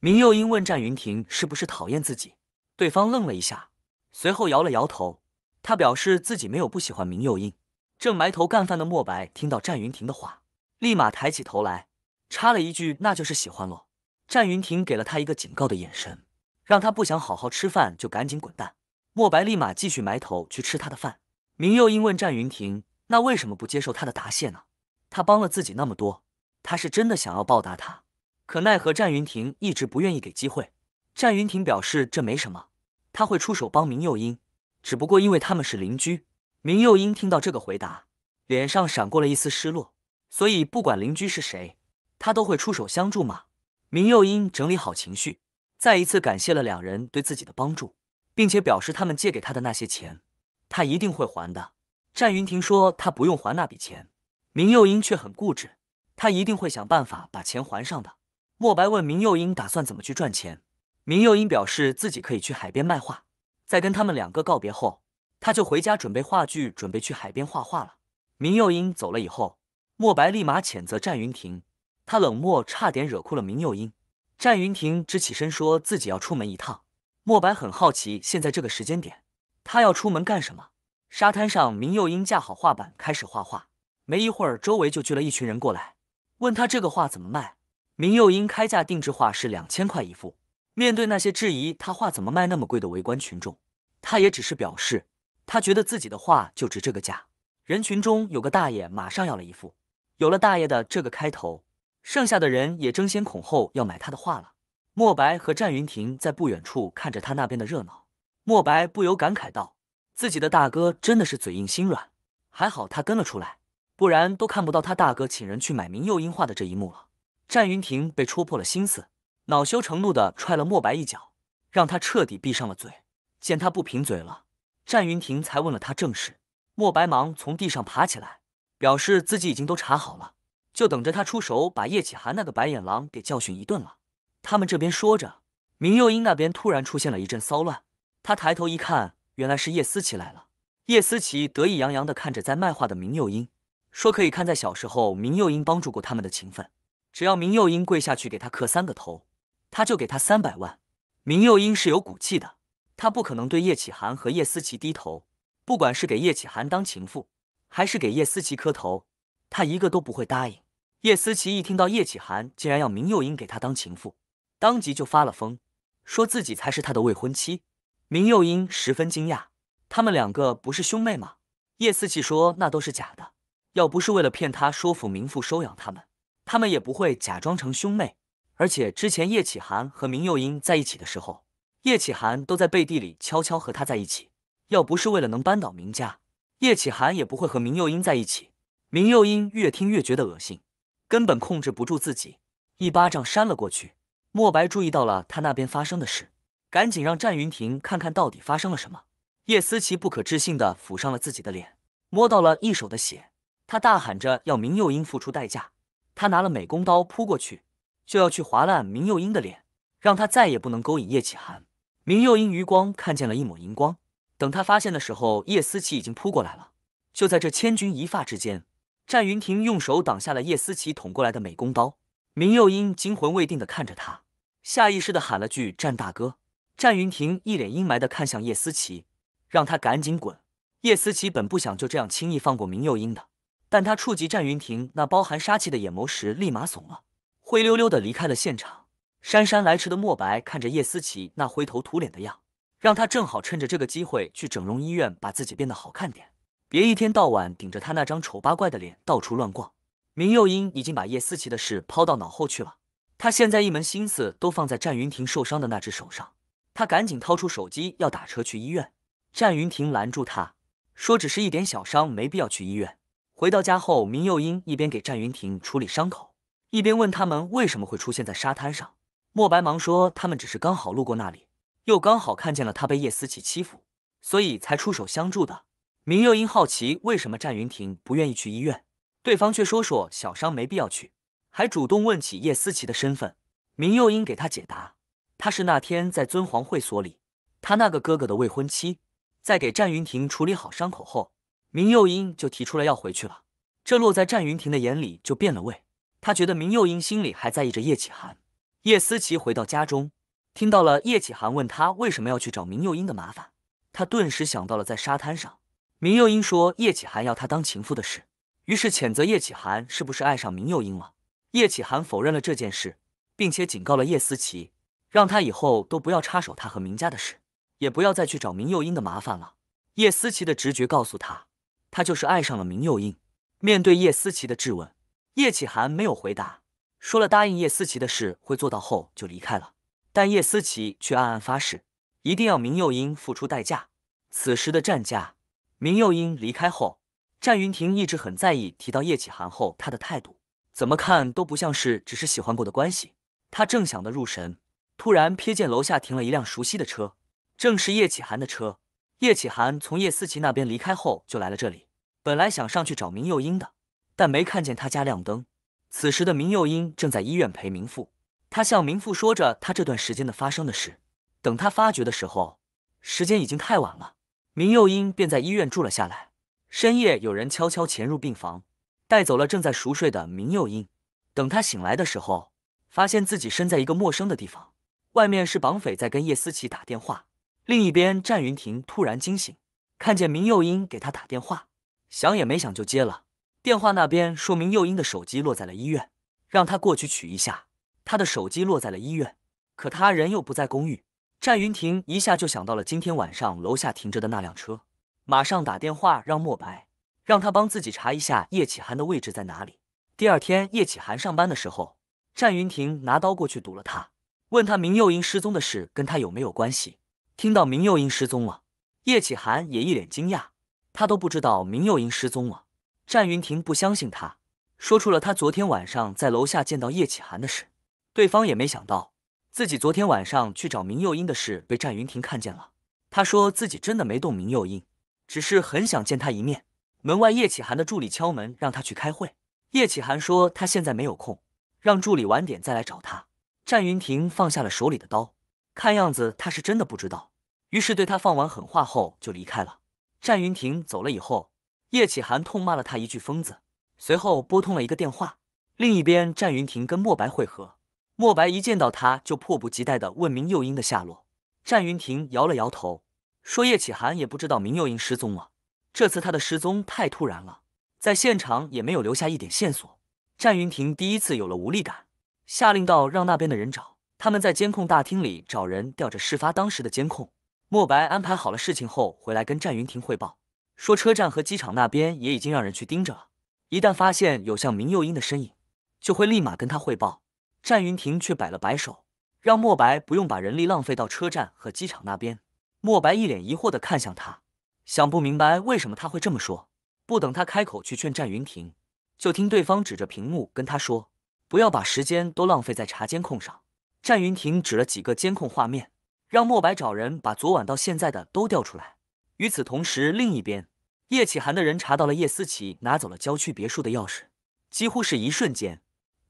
明又英问战云亭是不是讨厌自己，对方愣了一下，随后摇了摇头，他表示自己没有不喜欢明又英。正埋头干饭的莫白听到战云亭的话，立马抬起头来。插了一句，那就是喜欢喽。战云亭给了他一个警告的眼神，让他不想好好吃饭就赶紧滚蛋。莫白立马继续埋头去吃他的饭。明幼英问战云亭：“那为什么不接受他的答谢呢？他帮了自己那么多，他是真的想要报答他。可奈何战云亭一直不愿意给机会。”战云亭表示：“这没什么，他会出手帮明幼英，只不过因为他们是邻居。”明幼英听到这个回答，脸上闪过了一丝失落。所以不管邻居是谁。他都会出手相助吗？明幼英整理好情绪，再一次感谢了两人对自己的帮助，并且表示他们借给他的那些钱，他一定会还的。战云亭说他不用还那笔钱，明幼英却很固执，他一定会想办法把钱还上的。莫白问明幼英打算怎么去赚钱，明幼英表示自己可以去海边卖画。在跟他们两个告别后，他就回家准备话剧，准备去海边画画了。明幼英走了以后，莫白立马谴责战云亭。他冷漠，差点惹哭了明幼英。战云亭直起身，说自己要出门一趟。莫白很好奇，现在这个时间点，他要出门干什么？沙滩上，明幼英架好画板，开始画画。没一会儿，周围就聚了一群人过来，问他这个画怎么卖。明幼英开价定制画是两千块一幅。面对那些质疑他画怎么卖那么贵的围观群众，他也只是表示，他觉得自己的画就值这个价。人群中有个大爷马上要了一幅。有了大爷的这个开头。剩下的人也争先恐后要买他的画了。莫白和战云亭在不远处看着他那边的热闹，莫白不由感慨道：“自己的大哥真的是嘴硬心软，还好他跟了出来，不然都看不到他大哥请人去买明幼英画的这一幕了。”战云亭被戳破了心思，恼羞成怒地踹了莫白一脚，让他彻底闭上了嘴。见他不贫嘴了，战云亭才问了他正事。莫白忙从地上爬起来，表示自己已经都查好了。就等着他出手，把叶启涵那个白眼狼给教训一顿了。他们这边说着，明幼英那边突然出现了一阵骚乱。他抬头一看，原来是叶思琪来了。叶思琪得意洋洋地看着在卖画的明幼英，说：“可以看在小时候明幼英帮助过他们的情分，只要明幼英跪下去给他磕三个头，他就给他三百万。”明幼英是有骨气的，他不可能对叶启涵和叶思琪低头。不管是给叶启涵当情妇，还是给叶思琪磕头，他一个都不会答应。叶思琪一听到叶启涵竟然要明幼英给他当情妇，当即就发了疯，说自己才是他的未婚妻。明幼英十分惊讶，他们两个不是兄妹吗？叶思琪说：“那都是假的，要不是为了骗他说服明父收养他们，他们也不会假装成兄妹。而且之前叶启涵和明幼英在一起的时候，叶启涵都在背地里悄悄和他在一起。要不是为了能扳倒明家，叶启涵也不会和明幼英在一起。”明幼英越听越觉得恶心。根本控制不住自己，一巴掌扇了过去。莫白注意到了他那边发生的事，赶紧让战云霆看看到底发生了什么。叶思琪不可置信地抚上了自己的脸，摸到了一手的血，他大喊着要明幼英付出代价。他拿了美工刀扑过去，就要去划烂明幼英的脸，让他再也不能勾引叶启寒。明幼英余光看见了一抹银光，等他发现的时候，叶思琪已经扑过来了。就在这千钧一发之间。战云亭用手挡下了叶思琪捅过来的美工刀，明幼英惊魂未定地看着他，下意识的喊了句“战大哥”。战云亭一脸阴霾的看向叶思琪，让他赶紧滚。叶思琪本不想就这样轻易放过明幼英的，但他触及战云亭那包含杀气的眼眸时，立马怂了，灰溜溜的离开了现场。姗姗来迟的莫白看着叶思琪那灰头土脸的样，让他正好趁着这个机会去整容医院把自己变得好看点。别一天到晚顶着他那张丑八怪的脸到处乱逛。明幼英已经把叶思琪的事抛到脑后去了，他现在一门心思都放在战云霆受伤的那只手上。他赶紧掏出手机要打车去医院，战云霆拦住他说：“只是一点小伤，没必要去医院。”回到家后，明幼英一边给战云霆处理伤口，一边问他们为什么会出现在沙滩上。莫白忙说：“他们只是刚好路过那里，又刚好看见了他被叶思琪欺负，所以才出手相助的。”明幼英好奇为什么战云亭不愿意去医院，对方却说说小伤没必要去，还主动问起叶思琪的身份。明幼英给他解答，她是那天在尊皇会所里，他那个哥哥的未婚妻。在给战云亭处理好伤口后，明幼英就提出了要回去了。这落在战云亭的眼里就变了味，他觉得明幼英心里还在意着叶启涵。叶思琪回到家中，听到了叶启涵问他为什么要去找明幼英的麻烦，他顿时想到了在沙滩上。明幼英说叶启涵要她当情妇的事，于是谴责叶启涵是不是爱上明幼英了。叶启涵否认了这件事，并且警告了叶思琪，让他以后都不要插手他和明家的事，也不要再去找明幼英的麻烦了。叶思琪的直觉告诉他，他就是爱上了明幼英。面对叶思琪的质问，叶启涵没有回答，说了答应叶思琪的事会做到后就离开了。但叶思琪却暗暗发誓，一定要明幼英付出代价。此时的战家。明幼英离开后，战云亭一直很在意提到叶启涵后他的态度，怎么看都不像是只是喜欢过的关系。他正想得入神，突然瞥见楼下停了一辆熟悉的车，正是叶启涵的车。叶启涵从叶思琪那边离开后就来了这里，本来想上去找明幼英的，但没看见他家亮灯。此时的明幼英正在医院陪明父，他向明父说着他这段时间的发生的事。等他发觉的时候，时间已经太晚了。明幼英便在医院住了下来。深夜，有人悄悄潜入病房，带走了正在熟睡的明幼英。等他醒来的时候，发现自己身在一个陌生的地方，外面是绑匪在跟叶思琪打电话。另一边，战云亭突然惊醒，看见明幼英给他打电话，想也没想就接了。电话那边说明幼英的手机落在了医院，让他过去取一下。他的手机落在了医院，可他人又不在公寓。战云亭一下就想到了今天晚上楼下停着的那辆车，马上打电话让莫白让他帮自己查一下叶启涵的位置在哪里。第二天，叶启涵上班的时候，战云亭拿刀过去堵了他，问他明幼英失踪的事跟他有没有关系。听到明幼英失踪了，叶启涵也一脸惊讶，他都不知道明幼英失踪了。战云亭不相信，他说出了他昨天晚上在楼下见到叶启涵的事，对方也没想到。自己昨天晚上去找明幼英的事被战云亭看见了。他说自己真的没动明幼英，只是很想见他一面。门外叶启涵的助理敲门，让他去开会。叶启涵说他现在没有空，让助理晚点再来找他。战云亭放下了手里的刀，看样子他是真的不知道，于是对他放完狠话后就离开了。战云亭走了以后，叶启涵痛骂了他一句疯子，随后拨通了一个电话。另一边，战云亭跟莫白汇合。莫白一见到他就迫不及待地问明幼英的下落。战云亭摇了摇头，说：“叶启涵也不知道明幼英失踪了。这次他的失踪太突然了，在现场也没有留下一点线索。”战云亭第一次有了无力感，下令道：“让那边的人找他们在监控大厅里找人调着事发当时的监控。”莫白安排好了事情后回来跟战云亭汇报，说：“车站和机场那边也已经让人去盯着了，一旦发现有像明幼英的身影，就会立马跟他汇报。”战云亭却摆了摆手，让莫白不用把人力浪费到车站和机场那边。莫白一脸疑惑地看向他，想不明白为什么他会这么说。不等他开口去劝战云亭，就听对方指着屏幕跟他说：“不要把时间都浪费在查监控上。”战云亭指了几个监控画面，让莫白找人把昨晚到现在的都调出来。与此同时，另一边，叶启寒的人查到了叶思琪拿走了郊区别墅的钥匙，几乎是一瞬间，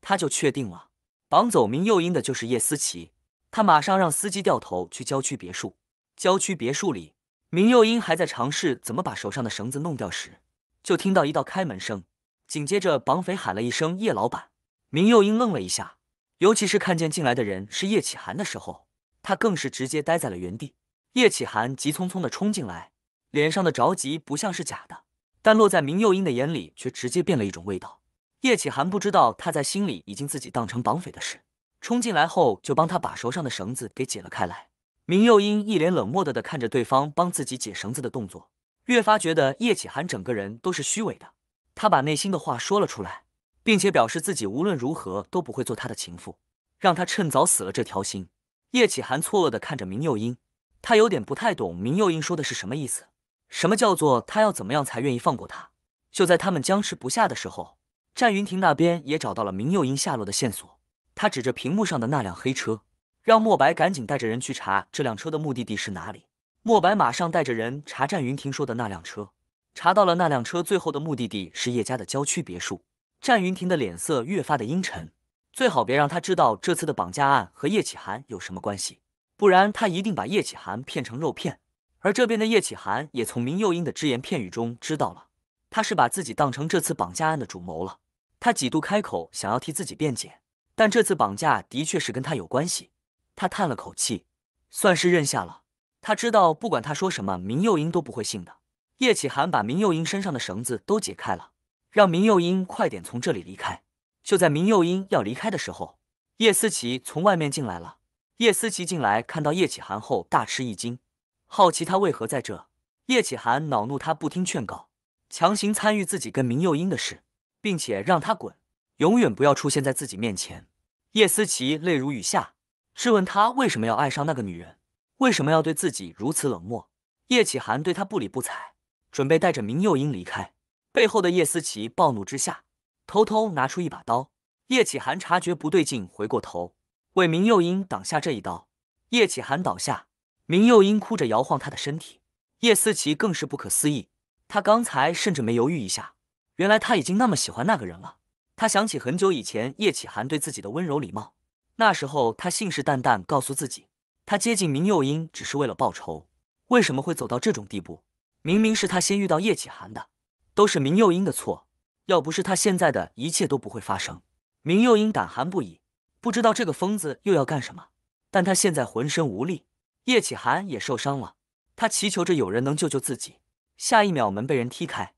他就确定了。绑走明幼英的就是叶思琪，他马上让司机掉头去郊区别墅。郊区别墅里，明幼英还在尝试怎么把手上的绳子弄掉时，就听到一道开门声，紧接着，绑匪喊了一声“叶老板”。明幼英愣了一下，尤其是看见进来的人是叶启寒的时候，他更是直接呆在了原地。叶启寒急匆匆地冲进来，脸上的着急不像是假的，但落在明幼英的眼里却直接变了一种味道。叶启涵不知道他在心里已经自己当成绑匪的事，冲进来后就帮他把手上的绳子给解了开来。明幼英一脸冷漠的的看着对方帮自己解绳子的动作，越发觉得叶启涵整个人都是虚伪的。他把内心的话说了出来，并且表示自己无论如何都不会做他的情妇，让他趁早死了这条心。叶启涵错愕的看着明幼英，他有点不太懂明幼英说的是什么意思，什么叫做他要怎么样才愿意放过他？就在他们僵持不下的时候。战云亭那边也找到了明幼英下落的线索，他指着屏幕上的那辆黑车，让莫白赶紧带着人去查这辆车的目的地是哪里。莫白马上带着人查战云亭说的那辆车，查到了那辆车最后的目的地是叶家的郊区别墅。战云亭的脸色越发的阴沉，最好别让他知道这次的绑架案和叶启涵有什么关系，不然他一定把叶启涵骗成肉片。而这边的叶启涵也从明幼英的只言片语中知道了，他是把自己当成这次绑架案的主谋了。他几度开口想要替自己辩解，但这次绑架的确是跟他有关系。他叹了口气，算是认下了。他知道，不管他说什么，明幼英都不会信的。叶启涵把明幼英身上的绳子都解开了，让明幼英快点从这里离开。就在明幼英要离开的时候，叶思琪从外面进来了。叶思琪进来看到叶启涵后大吃一惊，好奇他为何在这。叶启涵恼怒他不听劝告，强行参与自己跟明幼英的事。并且让他滚，永远不要出现在自己面前。叶思琪泪如雨下，质问他为什么要爱上那个女人，为什么要对自己如此冷漠。叶启涵对他不理不睬，准备带着明幼英离开。背后的叶思琪暴怒之下，偷偷拿出一把刀。叶启涵察觉不对劲，回过头为明幼英挡下这一刀。叶启涵倒下，明幼英哭着摇晃他的身体。叶思琪更是不可思议，他刚才甚至没犹豫一下。原来他已经那么喜欢那个人了。他想起很久以前叶启涵对自己的温柔礼貌，那时候他信誓旦旦告诉自己，他接近明幼英只是为了报仇。为什么会走到这种地步？明明是他先遇到叶启涵的，都是明幼英的错。要不是他现在的一切都不会发生。明幼英胆寒不已，不知道这个疯子又要干什么。但他现在浑身无力，叶启涵也受伤了。他祈求着有人能救救自己。下一秒，门被人踢开。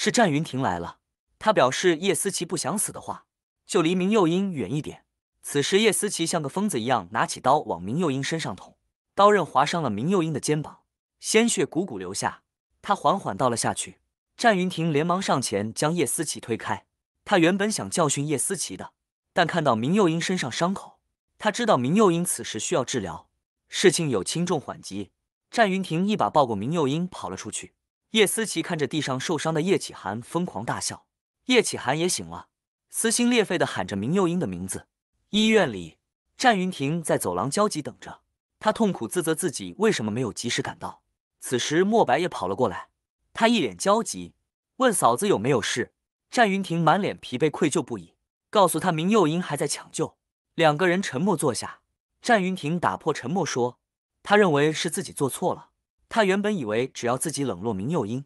是战云亭来了，他表示叶思琪不想死的话，就离明幼英远一点。此时叶思琪像个疯子一样，拿起刀往明幼英身上捅，刀刃划伤了明幼英的肩膀，鲜血汩汩流下。他缓缓倒了下去。战云亭连忙上前将叶思琪推开。他原本想教训叶思琪的，但看到明幼英身上伤口，他知道明幼英此时需要治疗，事情有轻重缓急。战云亭一把抱过明幼英，跑了出去。叶思琪看着地上受伤的叶启涵，疯狂大笑。叶启涵也醒了，撕心裂肺地喊着明幼英的名字。医院里，战云婷在走廊焦急等着，他痛苦自责自己为什么没有及时赶到。此时，莫白也跑了过来，他一脸焦急，问嫂子有没有事。战云婷满脸疲惫，愧疚不已，告诉他明幼英还在抢救。两个人沉默坐下，战云婷打破沉默说：“他认为是自己做错了。”他原本以为只要自己冷落明幼英，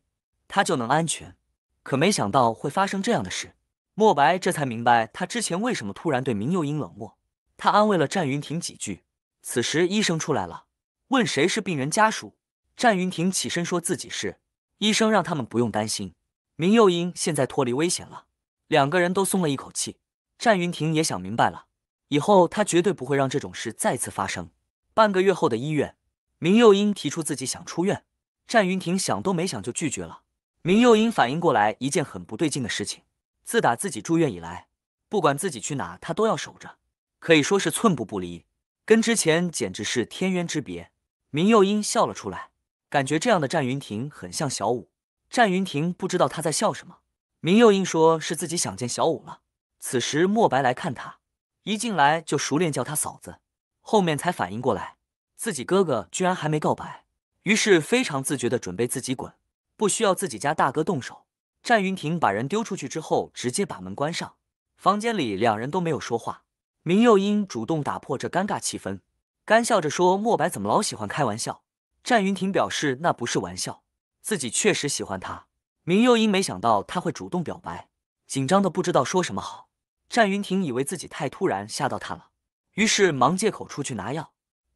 他就能安全，可没想到会发生这样的事。莫白这才明白他之前为什么突然对明幼英冷漠。他安慰了战云亭几句。此时，医生出来了，问谁是病人家属。战云亭起身说：“自己是。”医生让他们不用担心，明幼英现在脱离危险了。两个人都松了一口气。战云亭也想明白了，以后他绝对不会让这种事再次发生。半个月后的医院。明幼英提出自己想出院，战云亭想都没想就拒绝了。明幼英反应过来一件很不对劲的事情：自打自己住院以来，不管自己去哪，他都要守着，可以说是寸步不离，跟之前简直是天渊之别。明幼英笑了出来，感觉这样的战云亭很像小五。战云亭不知道他在笑什么。明幼英说是自己想见小五了。此时莫白来看他，一进来就熟练叫他嫂子，后面才反应过来。自己哥哥居然还没告白，于是非常自觉地准备自己滚，不需要自己家大哥动手。战云霆把人丢出去之后，直接把门关上。房间里两人都没有说话。明幼英主动打破这尴尬气氛，干笑着说：“莫白怎么老喜欢开玩笑？”战云霆表示：“那不是玩笑，自己确实喜欢他。”明幼英没想到他会主动表白，紧张的不知道说什么好。战云霆以为自己太突然吓到他了，于是忙借口出去拿药。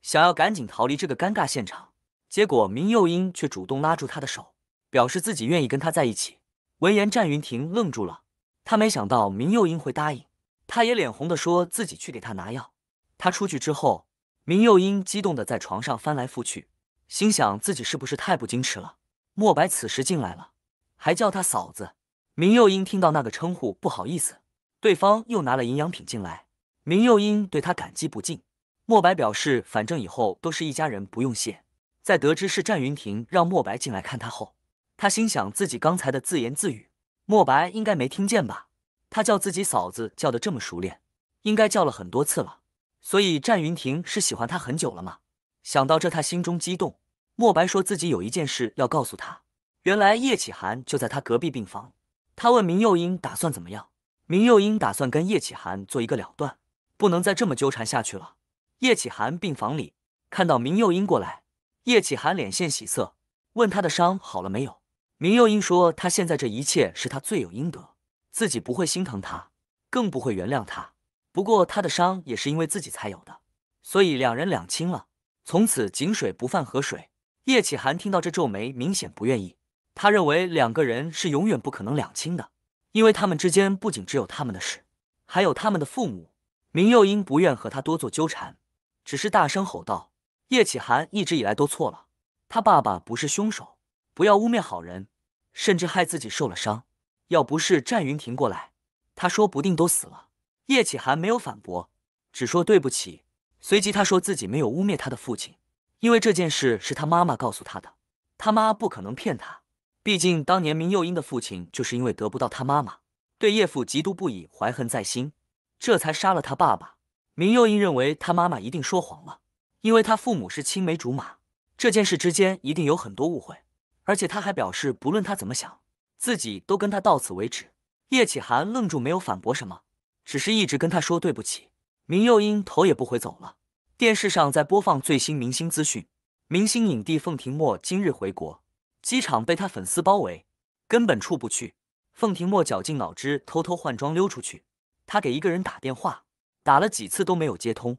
想要赶紧逃离这个尴尬现场，结果明幼英却主动拉住他的手，表示自己愿意跟他在一起。闻言，战云亭愣住了，他没想到明幼英会答应，他也脸红的说自己去给他拿药。他出去之后，明幼英激动的在床上翻来覆去，心想自己是不是太不矜持了。莫白此时进来了，还叫他嫂子。明幼英听到那个称呼不好意思，对方又拿了营养品进来，明幼英对他感激不尽。莫白表示：“反正以后都是一家人，不用谢。”在得知是战云亭让莫白进来看他后，他心想自己刚才的自言自语，莫白应该没听见吧？他叫自己嫂子叫的这么熟练，应该叫了很多次了。所以战云亭是喜欢他很久了吗？想到这，他心中激动。莫白说自己有一件事要告诉他，原来叶启涵就在他隔壁病房。他问明幼英打算怎么样？明幼英打算跟叶启涵做一个了断，不能再这么纠缠下去了。叶启涵病房里看到明幼英过来，叶启涵脸现喜色，问他的伤好了没有。明幼英说：“他现在这一切是他罪有应得，自己不会心疼他，更不会原谅他。不过他的伤也是因为自己才有的，所以两人两清了，从此井水不犯河水。”叶启涵听到这皱眉，明显不愿意。他认为两个人是永远不可能两清的，因为他们之间不仅只有他们的事，还有他们的父母。明幼英不愿和他多做纠缠。只是大声吼道：“叶启涵一直以来都错了，他爸爸不是凶手，不要污蔑好人，甚至害自己受了伤。要不是战云霆过来，他说不定都死了。”叶启涵没有反驳，只说对不起。随即他说自己没有污蔑他的父亲，因为这件事是他妈妈告诉他的，他妈不可能骗他。毕竟当年明幼英的父亲就是因为得不到他妈妈，对叶父嫉妒不已，怀恨在心，这才杀了他爸爸。明又英认为他妈妈一定说谎了，因为他父母是青梅竹马，这件事之间一定有很多误会。而且他还表示，不论他怎么想，自己都跟他到此为止。叶启涵愣住，没有反驳什么，只是一直跟他说对不起。明又英头也不回走了。电视上在播放最新明星资讯，明星影帝凤停墨今日回国，机场被他粉丝包围，根本出不去。凤停墨绞尽脑汁，偷偷换装溜出去。他给一个人打电话。打了几次都没有接通，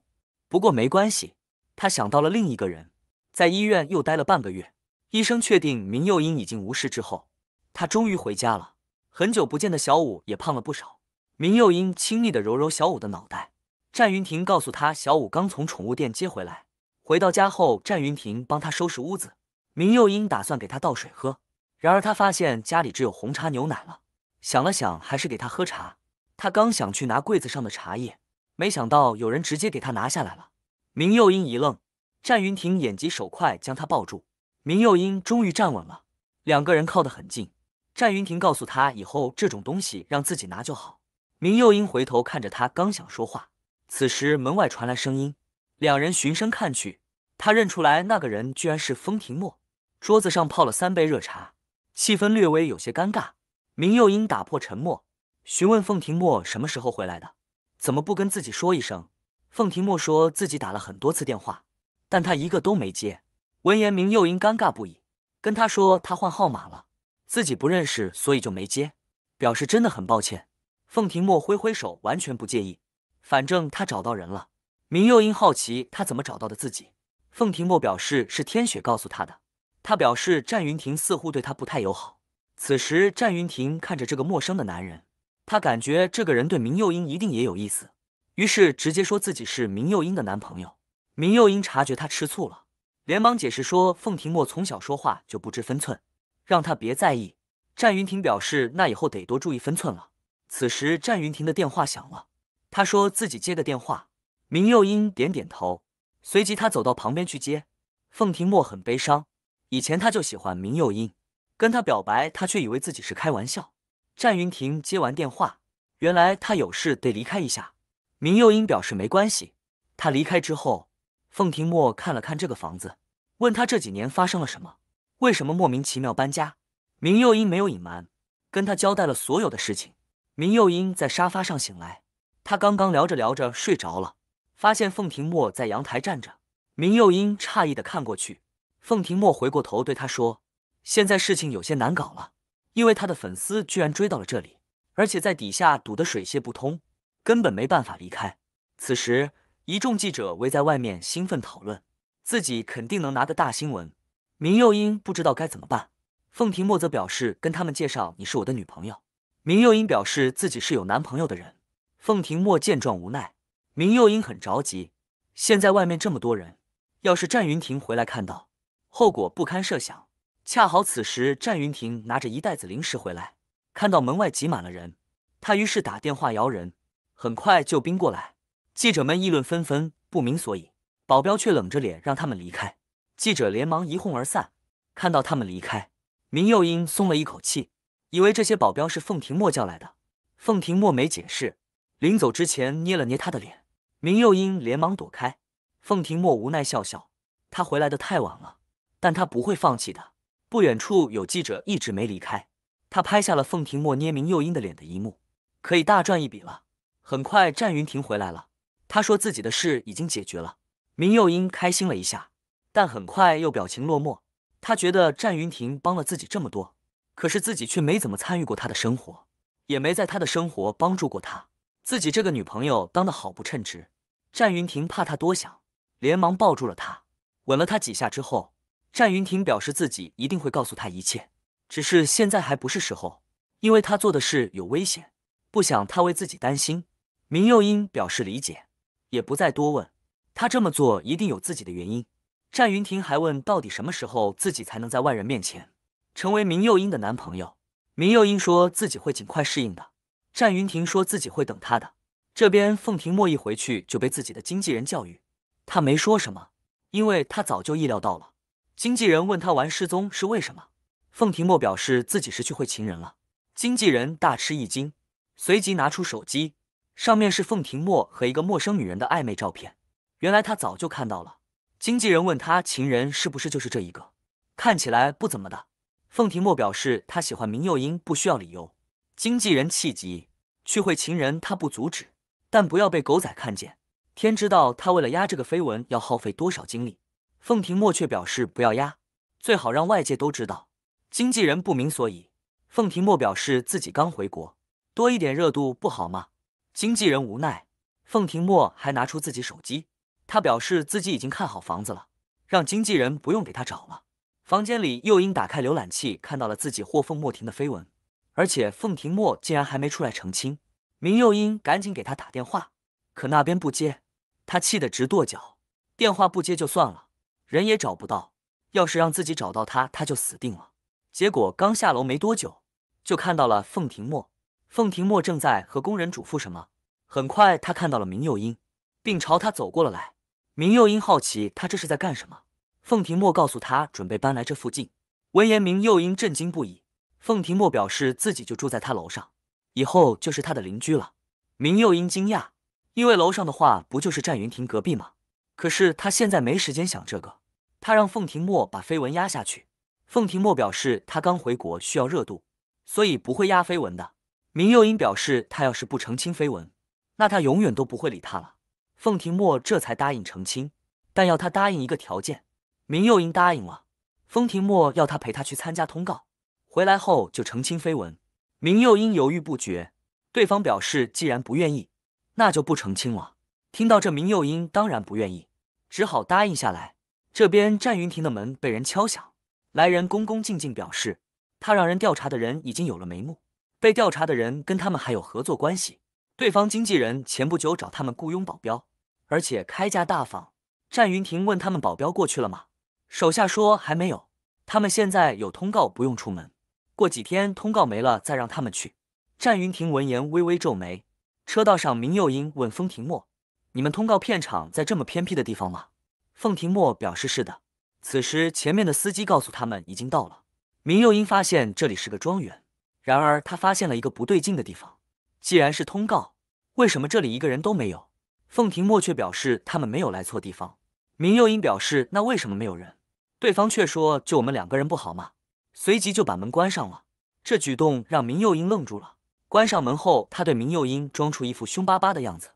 不过没关系，他想到了另一个人，在医院又待了半个月，医生确定明幼英已经无事之后，他终于回家了。很久不见的小五也胖了不少，明幼英亲昵的揉揉小五的脑袋。战云亭告诉他，小五刚从宠物店接回来。回到家后，战云亭帮他收拾屋子，明幼英打算给他倒水喝，然而他发现家里只有红茶牛奶了，想了想还是给他喝茶。他刚想去拿柜子上的茶叶。没想到有人直接给他拿下来了。明幼英一愣，战云亭眼疾手快将他抱住。明幼英终于站稳了，两个人靠得很近。战云亭告诉他，以后这种东西让自己拿就好。明幼英回头看着他，刚想说话，此时门外传来声音，两人循声看去，他认出来那个人居然是风亭墨。桌子上泡了三杯热茶，气氛略微有些尴尬。明幼英打破沉默，询问凤亭墨什么时候回来的。怎么不跟自己说一声？凤廷墨说自己打了很多次电话，但他一个都没接。文言明又因尴尬不已，跟他说他换号码了，自己不认识，所以就没接，表示真的很抱歉。凤廷墨挥挥手，完全不介意，反正他找到人了。明又因好奇他怎么找到的自己，凤廷墨表示是天雪告诉他的。他表示战云亭似乎对他不太友好。此时战云亭看着这个陌生的男人。他感觉这个人对明幼英一定也有意思，于是直接说自己是明幼英的男朋友。明幼英察觉他吃醋了，连忙解释说：“凤庭墨从小说话就不知分寸，让他别在意。”战云亭表示：“那以后得多注意分寸了。”此时，战云亭的电话响了，他说自己接个电话。明幼英点点头，随即他走到旁边去接。凤庭墨很悲伤，以前他就喜欢明幼英，跟他表白，他却以为自己是开玩笑。占云亭接完电话，原来他有事得离开一下。明幼英表示没关系。他离开之后，凤廷墨看了看这个房子，问他这几年发生了什么，为什么莫名其妙搬家。明幼英没有隐瞒，跟他交代了所有的事情。明幼英在沙发上醒来，他刚刚聊着聊着睡着了，发现凤廷墨在阳台站着。明幼英诧异的看过去，凤廷墨回过头对他说：“现在事情有些难搞了。”因为他的粉丝居然追到了这里，而且在底下堵得水泄不通，根本没办法离开。此时，一众记者围在外面，兴奋讨论，自己肯定能拿个大新闻。明佑英不知道该怎么办，凤婷墨则表示跟他们介绍：“你是我的女朋友。”明佑英表示自己是有男朋友的人。凤婷墨见状无奈，明佑英很着急。现在外面这么多人，要是战云霆回来看到，后果不堪设想。恰好此时，战云亭拿着一袋子零食回来，看到门外挤满了人，他于是打电话摇人，很快救兵过来。记者们议论纷纷，不明所以。保镖却冷着脸让他们离开，记者连忙一哄而散。看到他们离开，明幼英松了一口气，以为这些保镖是凤庭墨叫来的。凤庭墨没解释，临走之前捏了捏他的脸，明幼英连忙躲开。凤庭墨无奈笑笑，他回来的太晚了，但他不会放弃的。不远处有记者一直没离开，他拍下了凤婷墨捏明幼英的脸的一幕，可以大赚一笔了。很快，战云霆回来了，他说自己的事已经解决了。明幼英开心了一下，但很快又表情落寞。他觉得战云霆帮了自己这么多，可是自己却没怎么参与过他的生活，也没在他的生活帮助过他，自己这个女朋友当得好不称职。战云霆怕他多想，连忙抱住了他，吻了他几下之后。战云霆表示自己一定会告诉他一切，只是现在还不是时候，因为他做的事有危险，不想他为自己担心。明幼英表示理解，也不再多问。他这么做一定有自己的原因。战云霆还问到底什么时候自己才能在外人面前成为明幼英的男朋友。明幼英说自己会尽快适应的。战云霆说自己会等他的。这边凤庭墨一回去就被自己的经纪人教育，他没说什么，因为他早就意料到了。经纪人问他玩失踪是为什么，凤停墨表示自己是去会情人了。经纪人大吃一惊，随即拿出手机，上面是凤停墨和一个陌生女人的暧昧照片。原来他早就看到了。经纪人问他情人是不是就是这一个，看起来不怎么的。凤停墨表示他喜欢明幼英，不需要理由。经纪人气急，去会情人他不阻止，但不要被狗仔看见。天知道他为了压这个绯闻要耗费多少精力。凤廷墨却表示不要压，最好让外界都知道。经纪人不明所以，凤廷墨表示自己刚回国，多一点热度不好吗？经纪人无奈，凤廷墨还拿出自己手机，他表示自己已经看好房子了，让经纪人不用给他找了。房间里，幼英打开浏览器，看到了自己霍凤莫婷的绯闻，而且凤廷墨竟然还没出来澄清。明幼英赶紧给他打电话，可那边不接，他气得直跺脚。电话不接就算了。人也找不到，要是让自己找到他，他就死定了。结果刚下楼没多久，就看到了凤停墨。凤停墨正在和工人嘱咐什么。很快，他看到了明幼英，并朝他走过了来。明幼英好奇他这是在干什么。凤停墨告诉他准备搬来这附近。闻言，明幼英震惊不已。凤停墨表示自己就住在他楼上，以后就是他的邻居了。明幼英惊讶，因为楼上的话不就是战云亭隔壁吗？可是他现在没时间想这个，他让凤庭墨把绯闻压下去。凤庭墨表示他刚回国需要热度，所以不会压绯闻的。明幼英表示他要是不澄清绯闻，那他永远都不会理他了。凤庭墨这才答应澄清，但要他答应一个条件。明幼英答应了。凤庭墨要他陪他去参加通告，回来后就澄清绯闻。明幼英犹豫不决，对方表示既然不愿意，那就不澄清了。听到这，明幼英当然不愿意，只好答应下来。这边战云亭的门被人敲响，来人恭恭敬敬表示，他让人调查的人已经有了眉目，被调查的人跟他们还有合作关系。对方经纪人前不久找他们雇佣保镖，而且开价大方。战云亭问他们保镖过去了吗？手下说还没有，他们现在有通告，不用出门。过几天通告没了，再让他们去。战云亭闻言微微皱眉。车道上，明幼英问风停墨。你们通告片场在这么偏僻的地方吗？凤廷墨表示是的。此时，前面的司机告诉他们已经到了。明幼英发现这里是个庄园，然而他发现了一个不对劲的地方。既然是通告，为什么这里一个人都没有？凤廷墨却表示他们没有来错地方。明幼英表示那为什么没有人？对方却说就我们两个人不好吗？随即就把门关上了。这举动让明幼英愣住了。关上门后，他对明幼英装出一副凶巴巴的样子。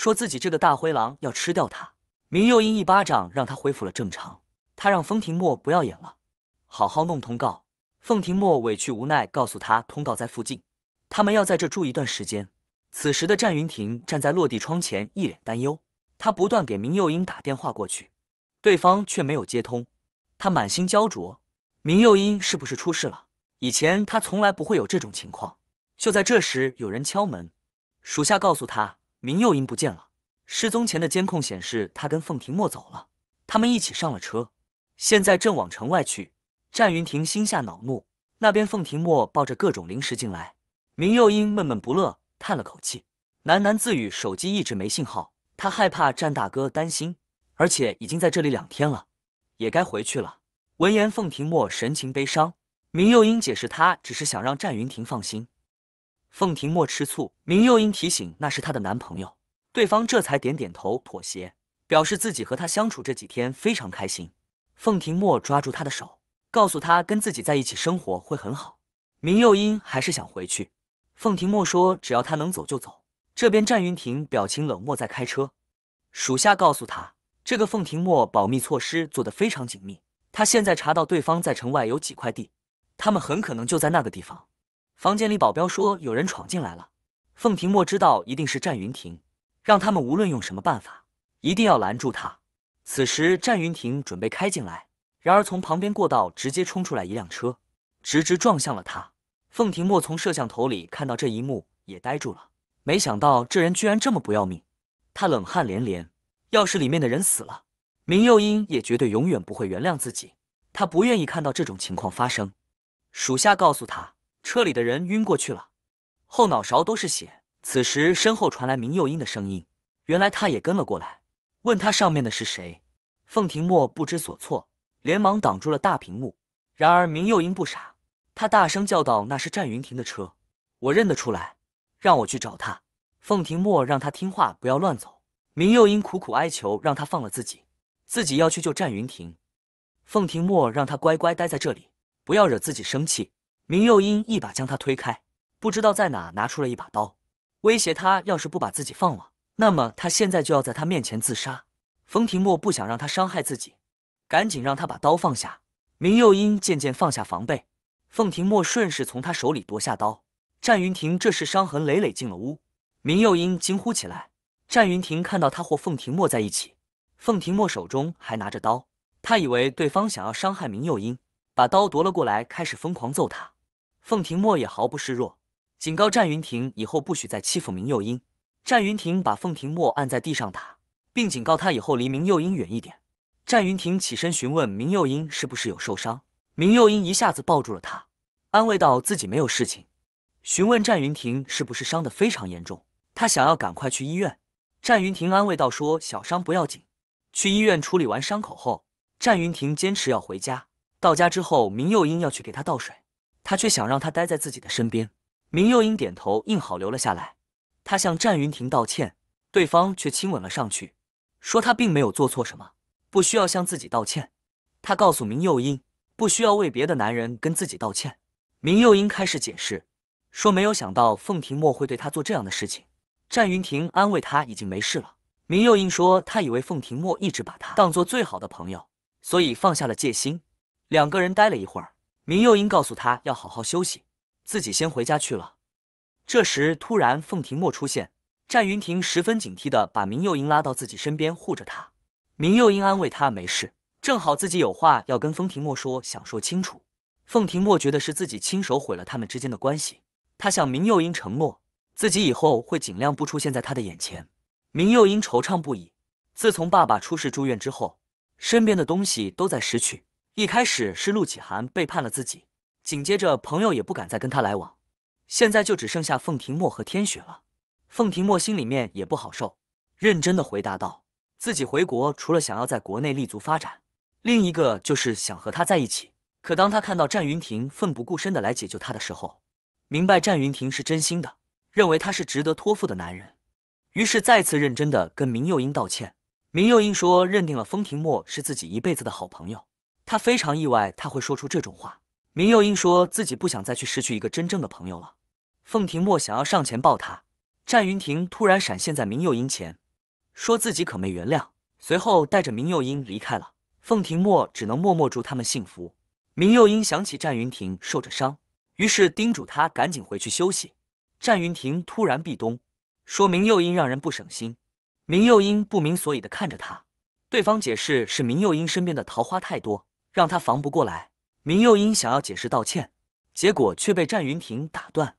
说自己这个大灰狼要吃掉他，明幼英一巴掌让他恢复了正常。他让凤廷墨不要演了，好好弄通告。凤廷墨委屈无奈，告诉他通告在附近，他们要在这住一段时间。此时的战云亭站在落地窗前，一脸担忧。他不断给明幼英打电话过去，对方却没有接通。他满心焦灼，明幼英是不是出事了？以前他从来不会有这种情况。就在这时，有人敲门，属下告诉他。明幼英不见了，失踪前的监控显示他跟凤停墨走了，他们一起上了车，现在正往城外去。战云亭心下恼怒，那边凤停墨抱着各种零食进来，明幼英闷闷不乐，叹了口气，喃喃自语：“手机一直没信号，他害怕战大哥担心，而且已经在这里两天了，也该回去了。”闻言，凤停墨神情悲伤，明幼英解释他只是想让战云亭放心。凤亭墨吃醋，明幼英提醒那是她的男朋友，对方这才点点头妥协，表示自己和他相处这几天非常开心。凤亭墨抓住他的手，告诉他跟自己在一起生活会很好。明幼英还是想回去，凤亭墨说只要他能走就走。这边战云亭表情冷漠在开车，属下告诉他，这个凤亭墨保密措施做得非常紧密，他现在查到对方在城外有几块地，他们很可能就在那个地方。房间里保镖说有人闯进来了，凤停墨知道一定是战云霆，让他们无论用什么办法，一定要拦住他。此时战云霆准备开进来，然而从旁边过道直接冲出来一辆车，直直撞向了他。凤停墨从摄像头里看到这一幕，也呆住了。没想到这人居然这么不要命，他冷汗连连。要是里面的人死了，明幼英也绝对永远不会原谅自己。他不愿意看到这种情况发生。属下告诉他。车里的人晕过去了，后脑勺都是血。此时身后传来明幼英的声音，原来他也跟了过来，问他上面的是谁。凤廷墨不知所措，连忙挡住了大屏幕。然而明幼英不傻，他大声叫道：“那是战云亭的车，我认得出来，让我去找他。”凤廷墨让他听话，不要乱走。明幼英苦苦哀求，让他放了自己，自己要去救战云亭。凤廷墨让他乖乖待在这里，不要惹自己生气。明幼英一把将他推开，不知道在哪拿出了一把刀，威胁他：要是不把自己放了，那么他现在就要在他面前自杀。冯停墨不想让他伤害自己，赶紧让他把刀放下。明幼英渐渐放下防备，凤庭墨顺势从他手里夺下刀。战云亭这时伤痕累累进了屋，明幼英惊呼起来。战云亭看到他和凤庭墨在一起，凤庭墨手中还拿着刀，他以为对方想要伤害明幼英，把刀夺了过来，开始疯狂揍他。凤庭墨也毫不示弱，警告战云亭以后不许再欺负明幼英。战云亭把凤庭墨按在地上打，并警告他以后离明幼英远一点。战云亭起身询问明幼英是不是有受伤，明幼英一下子抱住了他，安慰道自己没有事情，询问战云亭是不是伤得非常严重，他想要赶快去医院。战云亭安慰道说小伤不要紧，去医院处理完伤口后，战云亭坚持要回家。到家之后，明幼英要去给他倒水。他却想让他待在自己的身边。明幼英点头应好，留了下来。他向战云亭道歉，对方却亲吻了上去，说他并没有做错什么，不需要向自己道歉。他告诉明幼英，不需要为别的男人跟自己道歉。明幼英开始解释，说没有想到凤停墨会对他做这样的事情。战云亭安慰他，已经没事了。明幼英说，他以为凤停墨一直把他当做最好的朋友，所以放下了戒心。两个人待了一会儿。明幼英告诉他要好好休息，自己先回家去了。这时，突然凤停墨出现，战云亭十分警惕的把明幼英拉到自己身边护着他。明幼英安慰他没事，正好自己有话要跟风停墨说，想说清楚。凤停墨觉得是自己亲手毁了他们之间的关系，他向明幼英承诺自己以后会尽量不出现在他的眼前。明幼英惆怅不已，自从爸爸出事住院之后，身边的东西都在失去。一开始是陆启涵背叛了自己，紧接着朋友也不敢再跟他来往，现在就只剩下凤庭墨和天雪了。凤庭墨心里面也不好受，认真的回答道：“自己回国除了想要在国内立足发展，另一个就是想和他在一起。可当他看到战云霆奋不顾身的来解救他的时候，明白战云霆是真心的，认为他是值得托付的男人，于是再次认真的跟明幼英道歉。明幼英说认定了风停墨是自己一辈子的好朋友。”他非常意外，他会说出这种话。明幼英说自己不想再去失去一个真正的朋友了。凤亭墨想要上前抱他，战云亭突然闪现在明幼英前，说自己可没原谅。随后带着明幼英离开了。凤亭墨只能默默祝他们幸福。明幼英想起战云亭受着伤，于是叮嘱他赶紧回去休息。战云亭突然壁咚，说明幼英让人不省心。明幼英不明所以的看着他，对方解释是明幼英身边的桃花太多。让他防不过来。明幼英想要解释道歉，结果却被战云亭打断。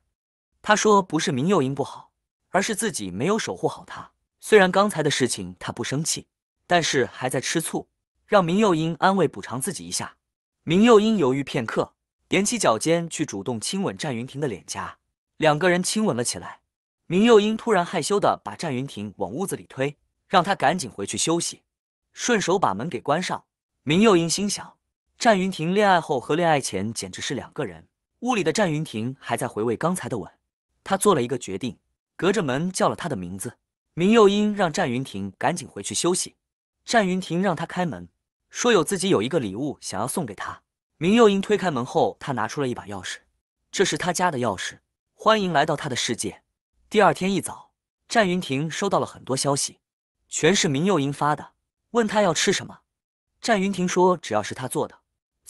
他说：“不是明幼英不好，而是自己没有守护好他。虽然刚才的事情他不生气，但是还在吃醋，让明幼英安慰补偿自己一下。”明幼英犹豫片刻，踮起脚尖去主动亲吻战云亭的脸颊，两个人亲吻了起来。明幼英突然害羞地把战云亭往屋子里推，让他赶紧回去休息，顺手把门给关上。明幼英心想。战云亭恋爱后和恋爱前简直是两个人。屋里的战云亭还在回味刚才的吻，他做了一个决定，隔着门叫了他的名字。明幼英让战云亭赶紧回去休息。战云亭让他开门，说有自己有一个礼物想要送给他。明幼英推开门后，他拿出了一把钥匙，这是他家的钥匙。欢迎来到他的世界。第二天一早，战云亭收到了很多消息，全是明幼英发的，问他要吃什么。战云亭说只要是他做的。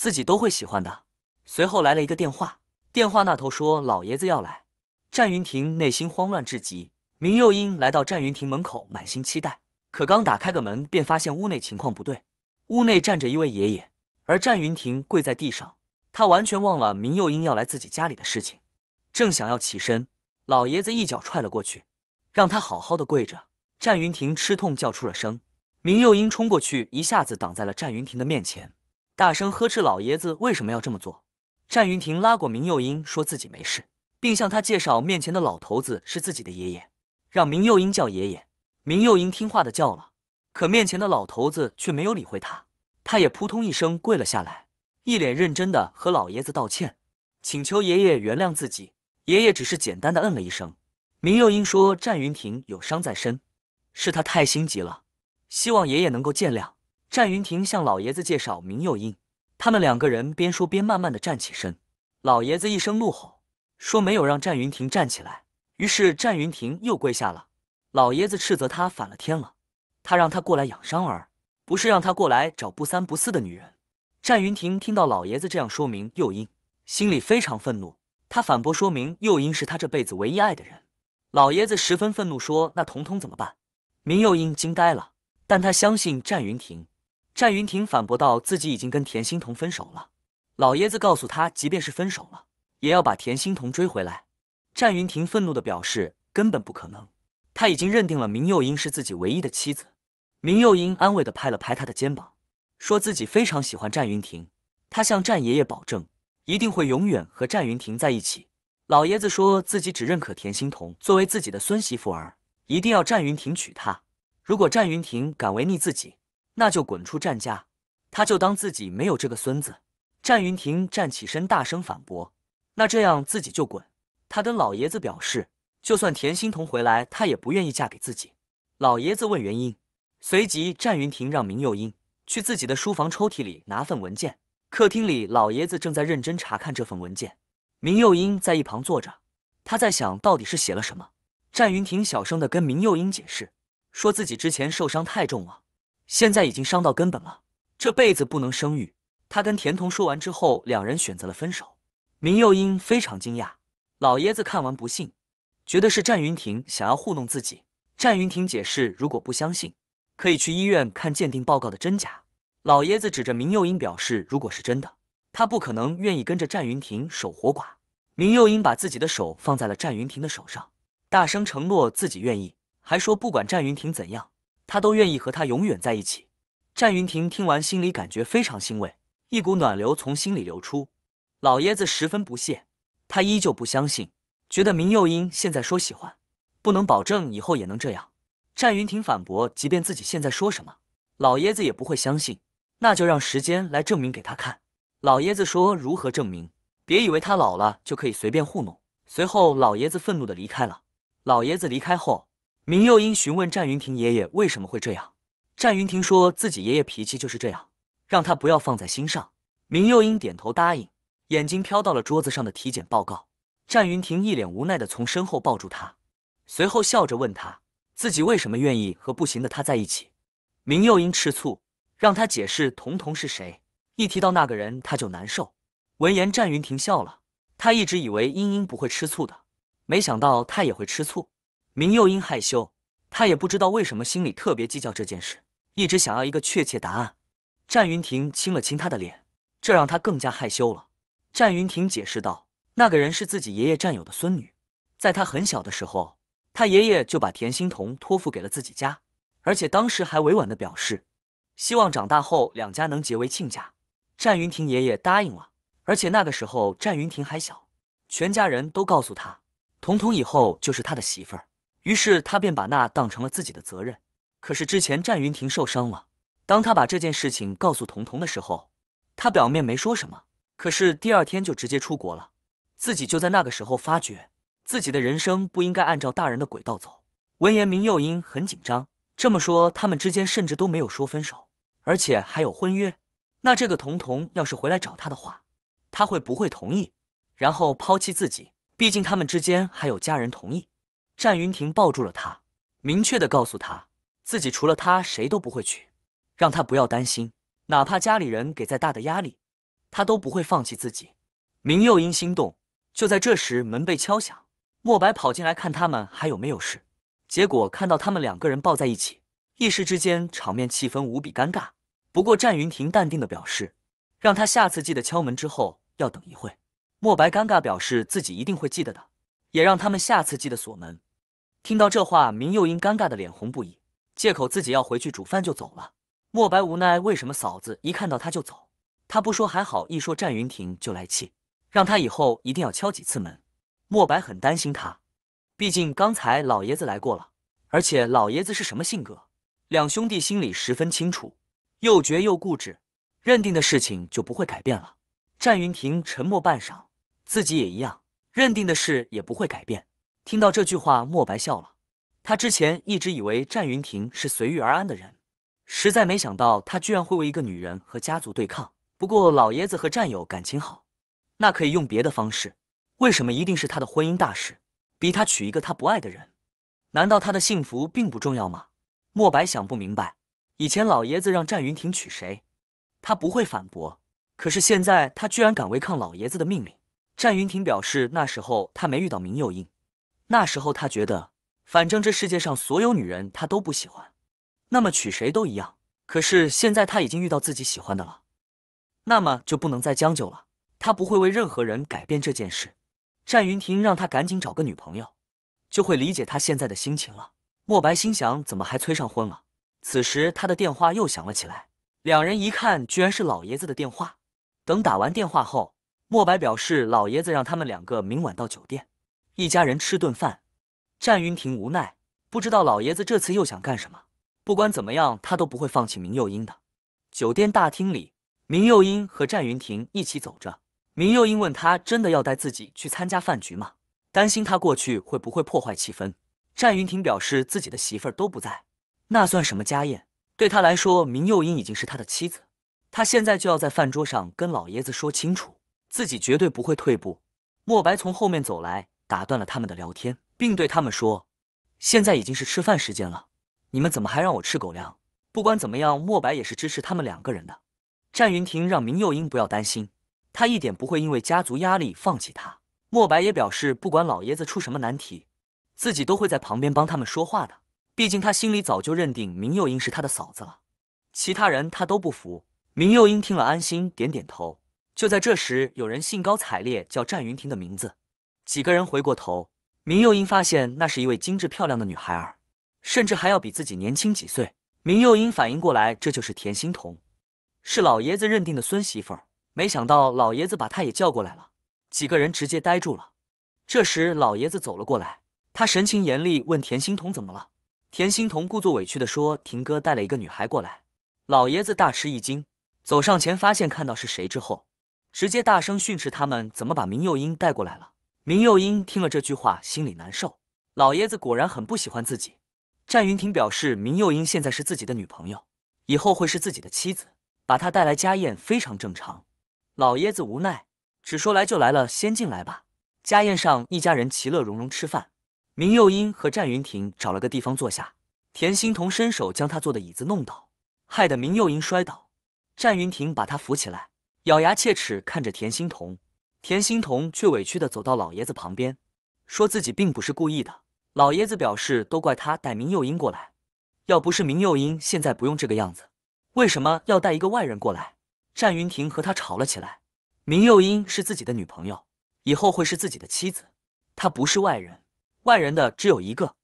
自己都会喜欢的。随后来了一个电话，电话那头说老爷子要来。战云亭内心慌乱至极。明幼英来到战云亭门口，满心期待。可刚打开个门，便发现屋内情况不对。屋内站着一位爷爷，而战云亭跪在地上。他完全忘了明幼英要来自己家里的事情，正想要起身，老爷子一脚踹了过去，让他好好的跪着。战云亭吃痛叫出了声。明幼英冲过去，一下子挡在了战云亭的面前。大声呵斥老爷子为什么要这么做？战云亭拉过明幼英，说自己没事，并向他介绍面前的老头子是自己的爷爷，让明幼英叫爷爷。明幼英听话的叫了，可面前的老头子却没有理会他。他也扑通一声跪了下来，一脸认真的和老爷子道歉，请求爷爷原谅自己。爷爷只是简单的嗯了一声。明幼英说：“战云亭有伤在身，是他太心急了，希望爷爷能够见谅。”战云亭向老爷子介绍明幼英，他们两个人边说边慢慢的站起身。老爷子一声怒吼，说没有让战云亭站起来。于是战云亭又跪下了。老爷子斥责他反了天了，他让他过来养伤儿，不是让他过来找不三不四的女人。战云亭听到老爷子这样，说明幼英心里非常愤怒。他反驳说明幼英是他这辈子唯一爱的人。老爷子十分愤怒说：“那童童怎么办？”明幼英惊呆了，但他相信战云亭。战云亭反驳道：“自己已经跟田心彤分手了。”老爷子告诉他：“即便是分手了，也要把田心彤追回来。”战云亭愤怒的表示：“根本不可能。”他已经认定了明幼英是自己唯一的妻子。明幼英安慰的拍了拍他的肩膀，说自己非常喜欢战云亭，他向战爷爷保证，一定会永远和战云亭在一起。老爷子说自己只认可田心彤作为自己的孙媳妇儿，一定要战云亭娶她。如果战云亭敢违逆自己。那就滚出战家，他就当自己没有这个孙子。战云亭站起身，大声反驳：“那这样自己就滚！”他跟老爷子表示，就算田心彤回来，他也不愿意嫁给自己。老爷子问原因，随即战云亭让明幼英去自己的书房抽屉里拿份文件。客厅里，老爷子正在认真查看这份文件，明幼英在一旁坐着，他在想到底是写了什么。战云亭小声的跟明幼英解释，说自己之前受伤太重了。现在已经伤到根本了，这辈子不能生育。他跟田童说完之后，两人选择了分手。明幼英非常惊讶，老爷子看完不信，觉得是战云亭想要糊弄自己。战云亭解释，如果不相信，可以去医院看鉴定报告的真假。老爷子指着明幼英，表示如果是真的，他不可能愿意跟着战云亭守活寡。明幼英把自己的手放在了战云亭的手上，大声承诺自己愿意，还说不管战云亭怎样。他都愿意和他永远在一起。战云亭听完，心里感觉非常欣慰，一股暖流从心里流出。老爷子十分不屑，他依旧不相信，觉得明幼英现在说喜欢，不能保证以后也能这样。战云亭反驳，即便自己现在说什么，老爷子也不会相信，那就让时间来证明给他看。老爷子说：“如何证明？别以为他老了就可以随便糊弄。”随后，老爷子愤怒的离开了。老爷子离开后。明幼英询问战云亭爷爷为什么会这样，战云亭说自己爷爷脾气就是这样，让他不要放在心上。明幼英点头答应，眼睛飘到了桌子上的体检报告。战云亭一脸无奈地从身后抱住他，随后笑着问他自己为什么愿意和不行的他在一起。明幼英吃醋，让他解释彤彤是谁。一提到那个人，他就难受。闻言，战云亭笑了，他一直以为英英不会吃醋的，没想到他也会吃醋。明又因害羞，他也不知道为什么心里特别计较这件事，一直想要一个确切答案。战云亭亲了亲他的脸，这让他更加害羞了。战云亭解释道：“那个人是自己爷爷战友的孙女，在他很小的时候，他爷爷就把田心彤托付给了自己家，而且当时还委婉的表示，希望长大后两家能结为亲家。战云亭爷爷答应了，而且那个时候战云亭还小，全家人都告诉他，彤彤以后就是他的媳妇儿。”于是他便把那当成了自己的责任。可是之前战云霆受伤了，当他把这件事情告诉童童的时候，他表面没说什么，可是第二天就直接出国了。自己就在那个时候发觉，自己的人生不应该按照大人的轨道走。文言明又因很紧张，这么说，他们之间甚至都没有说分手，而且还有婚约。那这个童童要是回来找他的话，他会不会同意，然后抛弃自己？毕竟他们之间还有家人同意。战云亭抱住了他，明确的告诉他，自己除了他谁都不会娶，让他不要担心，哪怕家里人给再大的压力，他都不会放弃自己。明幼英心动。就在这时，门被敲响，莫白跑进来看他们还有没有事，结果看到他们两个人抱在一起，一时之间场面气氛无比尴尬。不过战云亭淡定的表示，让他下次记得敲门之后要等一会。莫白尴尬表示自己一定会记得的，也让他们下次记得锁门。听到这话，明幼英尴尬的脸红不已，借口自己要回去煮饭就走了。莫白无奈，为什么嫂子一看到他就走？他不说还好，一说战云亭就来气，让他以后一定要敲几次门。莫白很担心他，毕竟刚才老爷子来过了，而且老爷子是什么性格，两兄弟心里十分清楚，又倔又固执，认定的事情就不会改变了。战云亭沉默半晌，自己也一样，认定的事也不会改变。听到这句话，莫白笑了。他之前一直以为战云亭是随遇而安的人，实在没想到他居然会为一个女人和家族对抗。不过老爷子和战友感情好，那可以用别的方式。为什么一定是他的婚姻大事，逼他娶一个他不爱的人？难道他的幸福并不重要吗？莫白想不明白。以前老爷子让战云亭娶谁，他不会反驳。可是现在他居然敢违抗老爷子的命令。战云亭表示，那时候他没遇到明又英。那时候他觉得，反正这世界上所有女人他都不喜欢，那么娶谁都一样。可是现在他已经遇到自己喜欢的了，那么就不能再将就了。他不会为任何人改变这件事。战云亭让他赶紧找个女朋友，就会理解他现在的心情了。莫白心想，怎么还催上婚了？此时他的电话又响了起来，两人一看，居然是老爷子的电话。等打完电话后，莫白表示老爷子让他们两个明晚到酒店。一家人吃顿饭，战云亭无奈，不知道老爷子这次又想干什么。不管怎么样，他都不会放弃明幼英的。酒店大厅里，明幼英和战云亭一起走着。明幼英问他：“真的要带自己去参加饭局吗？”担心他过去会不会破坏气氛。战云亭表示：“自己的媳妇儿都不在，那算什么家宴？对他来说，明幼英已经是他的妻子。他现在就要在饭桌上跟老爷子说清楚，自己绝对不会退步。”莫白从后面走来。打断了他们的聊天，并对他们说：“现在已经是吃饭时间了，你们怎么还让我吃狗粮？”不管怎么样，莫白也是支持他们两个人的。战云亭让明幼英不要担心，他一点不会因为家族压力放弃他。莫白也表示，不管老爷子出什么难题，自己都会在旁边帮他们说话的。毕竟他心里早就认定明幼英是他的嫂子了，其他人他都不服。明幼英听了安心，点点头。就在这时，有人兴高采烈叫战云亭的名字。几个人回过头，明幼英发现那是一位精致漂亮的女孩儿，甚至还要比自己年轻几岁。明幼英反应过来，这就是田心彤，是老爷子认定的孙媳妇儿。没想到老爷子把她也叫过来了，几个人直接呆住了。这时，老爷子走了过来，他神情严厉，问田心彤怎么了。田心彤故作委屈的说：“婷哥带了一个女孩过来。”老爷子大吃一惊，走上前发现看到是谁之后，直接大声训斥他们怎么把明幼英带过来了。明幼英听了这句话，心里难受。老爷子果然很不喜欢自己。战云亭表示，明幼英现在是自己的女朋友，以后会是自己的妻子，把她带来家宴非常正常。老爷子无奈，只说来就来了，先进来吧。家宴上，一家人其乐融融吃饭。明幼英和战云亭找了个地方坐下，田心彤伸手将他坐的椅子弄倒，害得明幼英摔倒。战云亭把他扶起来，咬牙切齿看着田心彤。田心彤却委屈地走到老爷子旁边，说自己并不是故意的。老爷子表示都怪他带明幼英过来，要不是明幼英现在不用这个样子，为什么要带一个外人过来？战云亭和他吵了起来。明幼英是自己的女朋友，以后会是自己的妻子，她不是外人，外人的只有一个，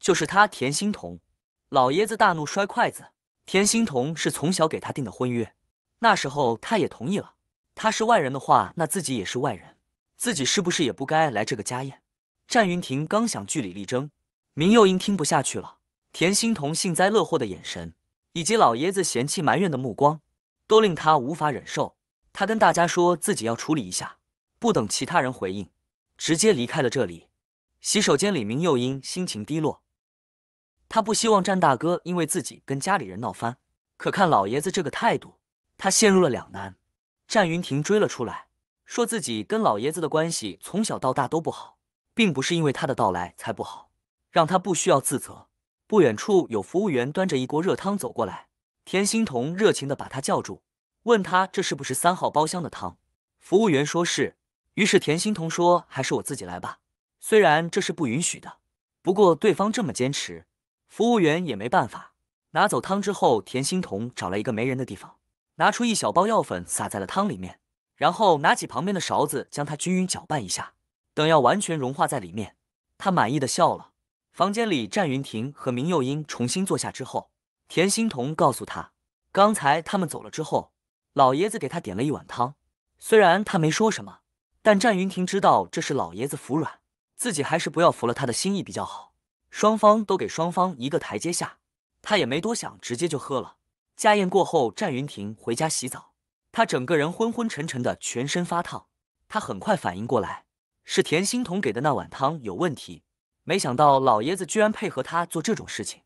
就是他田心彤。老爷子大怒，摔筷子。田心彤是从小给他订的婚约，那时候他也同意了。他是外人的话，那自己也是外人，自己是不是也不该来这个家宴？战云亭刚想据理力争，明幼英听不下去了。田心彤幸灾乐祸的眼神，以及老爷子嫌弃埋怨的目光，都令他无法忍受。他跟大家说自己要处理一下，不等其他人回应，直接离开了这里。洗手间里，明幼英心情低落。他不希望战大哥因为自己跟家里人闹翻，可看老爷子这个态度，他陷入了两难。战云霆追了出来，说自己跟老爷子的关系从小到大都不好，并不是因为他的到来才不好，让他不需要自责。不远处有服务员端着一锅热汤走过来，田心彤热情地把他叫住，问他这是不是三号包厢的汤？服务员说是，于是田心彤说还是我自己来吧，虽然这是不允许的，不过对方这么坚持，服务员也没办法。拿走汤之后，田心彤找了一个没人的地方。拿出一小包药粉，撒在了汤里面，然后拿起旁边的勺子，将它均匀搅拌一下，等药完全融化在里面，他满意的笑了。房间里，战云亭和明幼英重新坐下之后，田欣彤告诉他，刚才他们走了之后，老爷子给他点了一碗汤。虽然他没说什么，但战云亭知道这是老爷子服软，自己还是不要服了他的心意比较好。双方都给双方一个台阶下，他也没多想，直接就喝了。家宴过后，战云霆回家洗澡，他整个人昏昏沉沉的，全身发烫。他很快反应过来，是田心彤给的那碗汤有问题。没想到老爷子居然配合他做这种事情，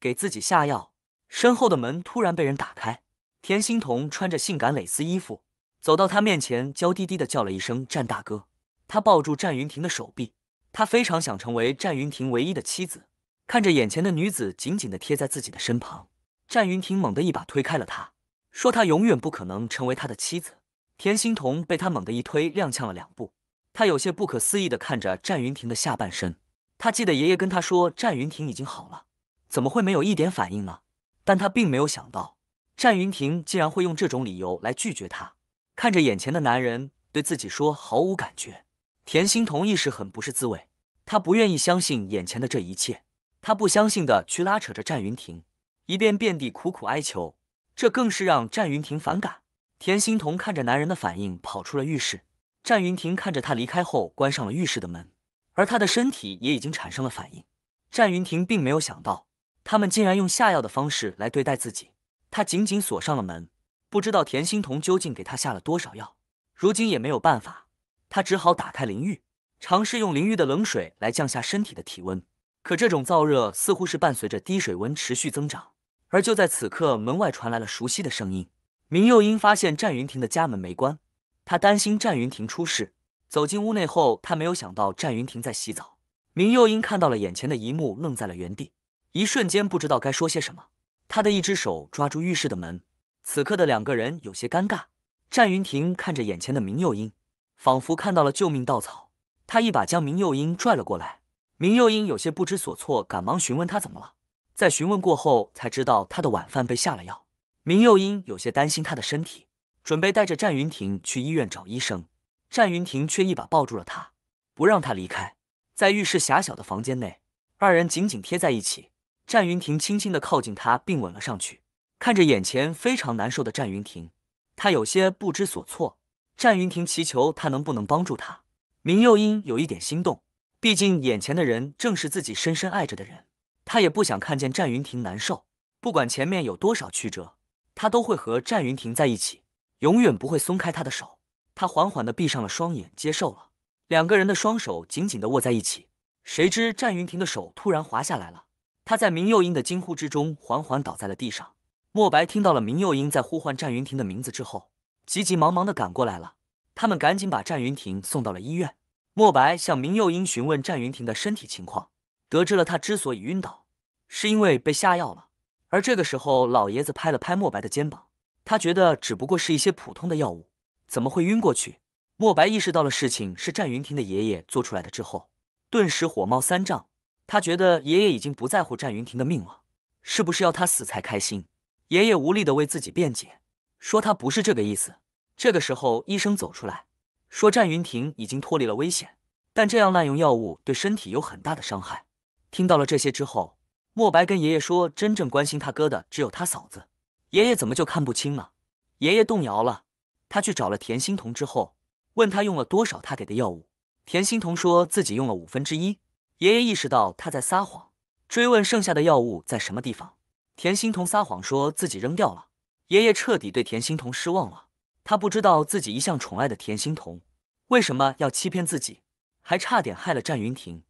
给自己下药。身后的门突然被人打开，田心彤穿着性感蕾丝衣服走到他面前，娇滴滴的叫了一声“战大哥”。他抱住战云霆的手臂，他非常想成为战云霆唯一的妻子，看着眼前的女子紧紧的贴在自己的身旁。战云亭猛地一把推开了他，说：“他永远不可能成为他的妻子。”田心彤被他猛地一推，踉跄了两步。他有些不可思议地看着战云婷的下半身。他记得爷爷跟他说，战云婷已经好了，怎么会没有一点反应呢？但他并没有想到，战云婷竟然会用这种理由来拒绝他。看着眼前的男人对自己说毫无感觉，田心彤一时很不是滋味。他不愿意相信眼前的这一切，他不相信的去拉扯着战云婷。一遍遍地苦苦哀求，这更是让战云亭反感。田心彤看着男人的反应，跑出了浴室。战云亭看着他离开后，关上了浴室的门，而他的身体也已经产生了反应。战云亭并没有想到，他们竟然用下药的方式来对待自己。他紧紧锁上了门，不知道田心彤究竟给他下了多少药。如今也没有办法，他只好打开淋浴，尝试用淋浴的冷水来降下身体的体温。可这种燥热似乎是伴随着低水温持续增长。而就在此刻，门外传来了熟悉的声音。明幼英发现战云亭的家门没关，他担心战云亭出事，走进屋内后，他没有想到战云亭在洗澡。明幼英看到了眼前的一幕，愣在了原地，一瞬间不知道该说些什么。他的一只手抓住浴室的门。此刻的两个人有些尴尬。战云亭看着眼前的明幼英，仿佛看到了救命稻草，他一把将明幼英拽了过来。明幼英有些不知所措，赶忙询问他怎么了。在询问过后，才知道他的晚饭被下了药。明幼英有些担心他的身体，准备带着战云亭去医院找医生。战云亭却一把抱住了他，不让他离开。在浴室狭小的房间内，二人紧紧贴在一起。战云亭轻轻地靠近他，并吻了上去。看着眼前非常难受的战云亭，他有些不知所措。战云亭祈求他能不能帮助他。明幼英有一点心动，毕竟眼前的人正是自己深深爱着的人。他也不想看见战云亭难受，不管前面有多少曲折，他都会和战云亭在一起，永远不会松开他的手。他缓缓地闭上了双眼，接受了。两个人的双手紧紧地握在一起。谁知战云亭的手突然滑下来了，他在明幼英的惊呼之中缓缓倒在了地上。莫白听到了明幼英在呼唤战云亭的名字之后，急急忙忙地赶过来了。他们赶紧把战云亭送到了医院。莫白向明幼英询问战云亭的身体情况。得知了他之所以晕倒，是因为被下药了。而这个时候，老爷子拍了拍莫白的肩膀，他觉得只不过是一些普通的药物，怎么会晕过去？莫白意识到了事情是战云亭的爷爷做出来的之后，顿时火冒三丈。他觉得爷爷已经不在乎战云亭的命了，是不是要他死才开心？爷爷无力地为自己辩解，说他不是这个意思。这个时候，医生走出来，说战云亭已经脱离了危险，但这样滥用药物对身体有很大的伤害。听到了这些之后，莫白跟爷爷说：“真正关心他哥的只有他嫂子。”爷爷怎么就看不清呢？爷爷动摇了，他去找了田心童之后，问他用了多少他给的药物。田心童说自己用了五分之一。爷爷意识到他在撒谎，追问剩下的药物在什么地方。田心童撒谎说自己扔掉了。爷爷彻底对田心童失望了。他不知道自己一向宠爱的田心童为什么要欺骗自己，还差点害了战云亭。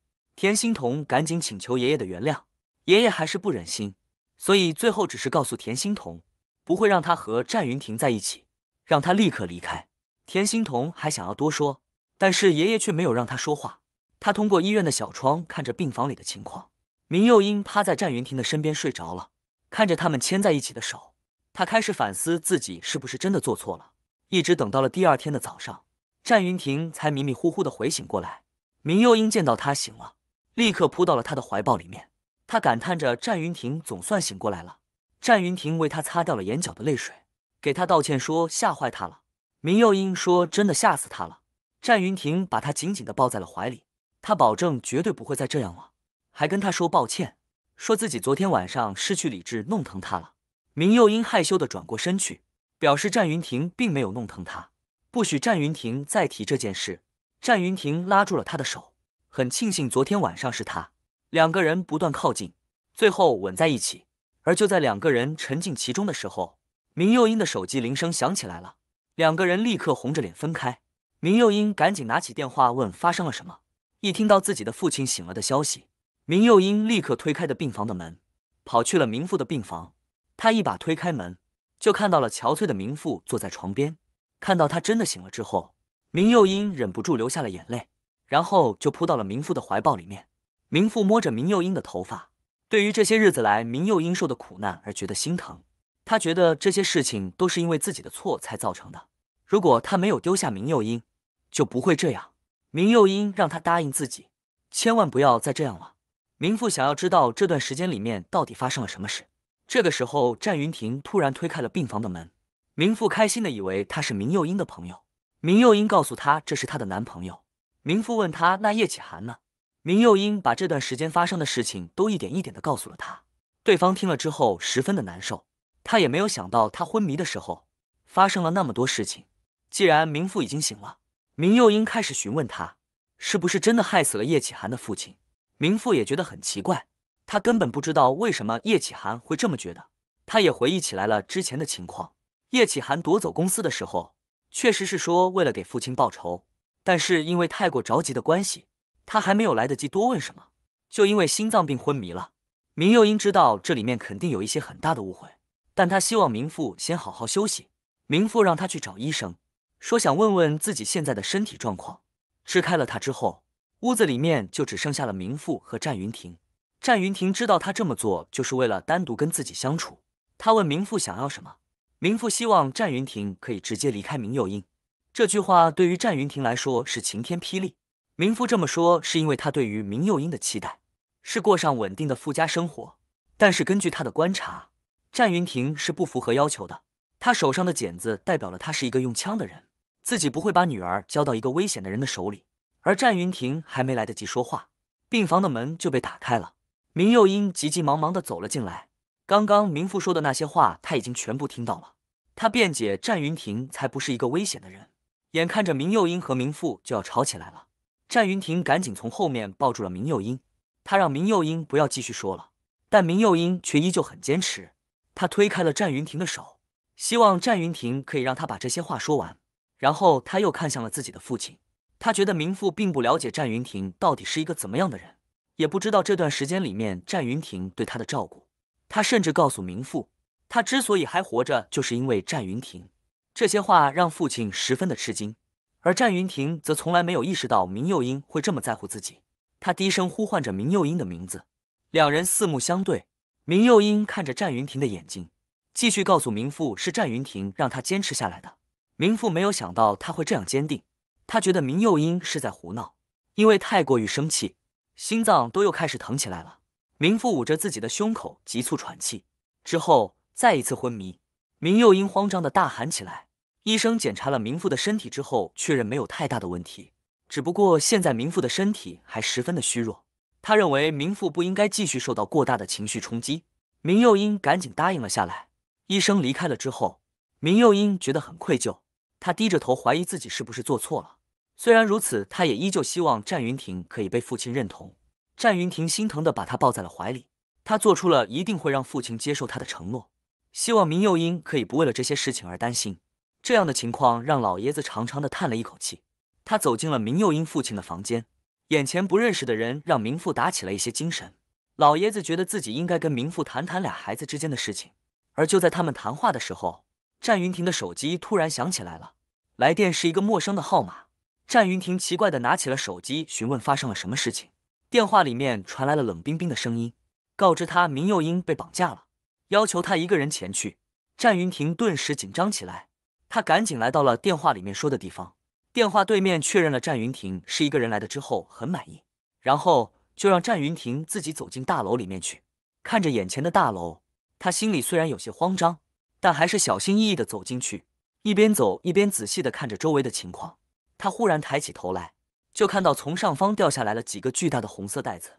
田心彤赶紧请求爷爷的原谅，爷爷还是不忍心，所以最后只是告诉田心彤不会让他和战云亭在一起，让他立刻离开。田心彤还想要多说，但是爷爷却没有让他说话。他通过医院的小窗看着病房里的情况，明幼英趴在战云亭的身边睡着了，看着他们牵在一起的手，他开始反思自己是不是真的做错了。一直等到了第二天的早上，战云亭才迷迷糊糊的回醒过来，明幼英见到他醒了。立刻扑到了他的怀抱里面，他感叹着：“战云亭总算醒过来了。”战云亭为他擦掉了眼角的泪水，给他道歉说：“吓坏他了。”明幼英说：“真的吓死他了。”战云亭把他紧紧地抱在了怀里，他保证绝对不会再这样了，还跟他说抱歉，说自己昨天晚上失去理智弄疼他了。明幼英害羞地转过身去，表示战云亭并没有弄疼他，不许战云亭再提这件事。战云亭拉住了他的手。很庆幸，昨天晚上是他。两个人不断靠近，最后吻在一起。而就在两个人沉浸其中的时候，明佑英的手机铃声响起来了。两个人立刻红着脸分开。明佑英赶紧拿起电话问发生了什么。一听到自己的父亲醒了的消息，明佑英立刻推开的病房的门，跑去了明父的病房。他一把推开门，就看到了憔悴的明父坐在床边。看到他真的醒了之后，明佑英忍不住流下了眼泪。然后就扑到了明父的怀抱里面。明父摸着明幼英的头发，对于这些日子来明幼英受的苦难而觉得心疼。他觉得这些事情都是因为自己的错才造成的。如果他没有丢下明幼英，就不会这样。明幼英让他答应自己，千万不要再这样了。明父想要知道这段时间里面到底发生了什么事。这个时候，战云亭突然推开了病房的门。明父开心的以为他是明幼英的朋友。明幼英告诉他，这是她的男朋友。明富问他：“那叶启寒呢？”明幼英把这段时间发生的事情都一点一点的告诉了他。对方听了之后十分的难受，他也没有想到，他昏迷的时候发生了那么多事情。既然明富已经醒了，明幼英开始询问他：“是不是真的害死了叶启寒的父亲？”明富也觉得很奇怪，他根本不知道为什么叶启寒会这么觉得。他也回忆起来了之前的情况：叶启寒夺走公司的时候，确实是说为了给父亲报仇。但是因为太过着急的关系，他还没有来得及多问什么，就因为心脏病昏迷了。明幼英知道这里面肯定有一些很大的误会，但他希望明父先好好休息。明父让他去找医生，说想问问自己现在的身体状况。支开了他之后，屋子里面就只剩下了明父和战云亭。战云亭知道他这么做就是为了单独跟自己相处，他问明父想要什么。明父希望战云亭可以直接离开明幼英。这句话对于战云亭来说是晴天霹雳。明夫这么说，是因为他对于明幼英的期待是过上稳定的富家生活。但是根据他的观察，战云亭是不符合要求的。他手上的茧子代表了他是一个用枪的人，自己不会把女儿交到一个危险的人的手里。而战云亭还没来得及说话，病房的门就被打开了。明幼英急急忙忙地走了进来。刚刚明父说的那些话，他已经全部听到了。他辩解，战云亭才不是一个危险的人。眼看着明幼英和明父就要吵起来了，战云亭赶紧从后面抱住了明幼英，他让明幼英不要继续说了，但明幼英却依旧很坚持。他推开了战云亭的手，希望战云亭可以让他把这些话说完。然后他又看向了自己的父亲，他觉得明父并不了解战云亭到底是一个怎么样的人，也不知道这段时间里面战云亭对他的照顾。他甚至告诉明父，他之所以还活着，就是因为战云亭。这些话让父亲十分的吃惊，而战云亭则从来没有意识到明幼英会这么在乎自己。他低声呼唤着明幼英的名字，两人四目相对。明幼英看着战云亭的眼睛，继续告诉明父是战云亭让他坚持下来的。明父没有想到他会这样坚定，他觉得明幼英是在胡闹，因为太过于生气，心脏都又开始疼起来了。明父捂着自己的胸口，急促喘气，之后再一次昏迷。明幼英慌张的大喊起来。医生检查了明父的身体之后，确认没有太大的问题，只不过现在明父的身体还十分的虚弱。他认为明父不应该继续受到过大的情绪冲击。明幼英赶紧答应了下来。医生离开了之后，明幼英觉得很愧疚，他低着头怀疑自己是不是做错了。虽然如此，他也依旧希望战云亭可以被父亲认同。战云亭心疼地把他抱在了怀里，他做出了一定会让父亲接受他的承诺。希望明幼英可以不为了这些事情而担心，这样的情况让老爷子长长的叹了一口气。他走进了明幼英父亲的房间，眼前不认识的人让明父打起了一些精神。老爷子觉得自己应该跟明父谈谈俩孩子之间的事情。而就在他们谈话的时候，战云亭的手机突然响起来了，来电是一个陌生的号码。战云亭奇怪的拿起了手机，询问发生了什么事情。电话里面传来了冷冰冰的声音，告知他明幼英被绑架了。要求他一个人前去，战云亭顿时紧张起来。他赶紧来到了电话里面说的地方。电话对面确认了战云亭是一个人来的之后，很满意，然后就让战云亭自己走进大楼里面去。看着眼前的大楼，他心里虽然有些慌张，但还是小心翼翼地走进去。一边走一边仔细地看着周围的情况。他忽然抬起头来，就看到从上方掉下来了几个巨大的红色袋子。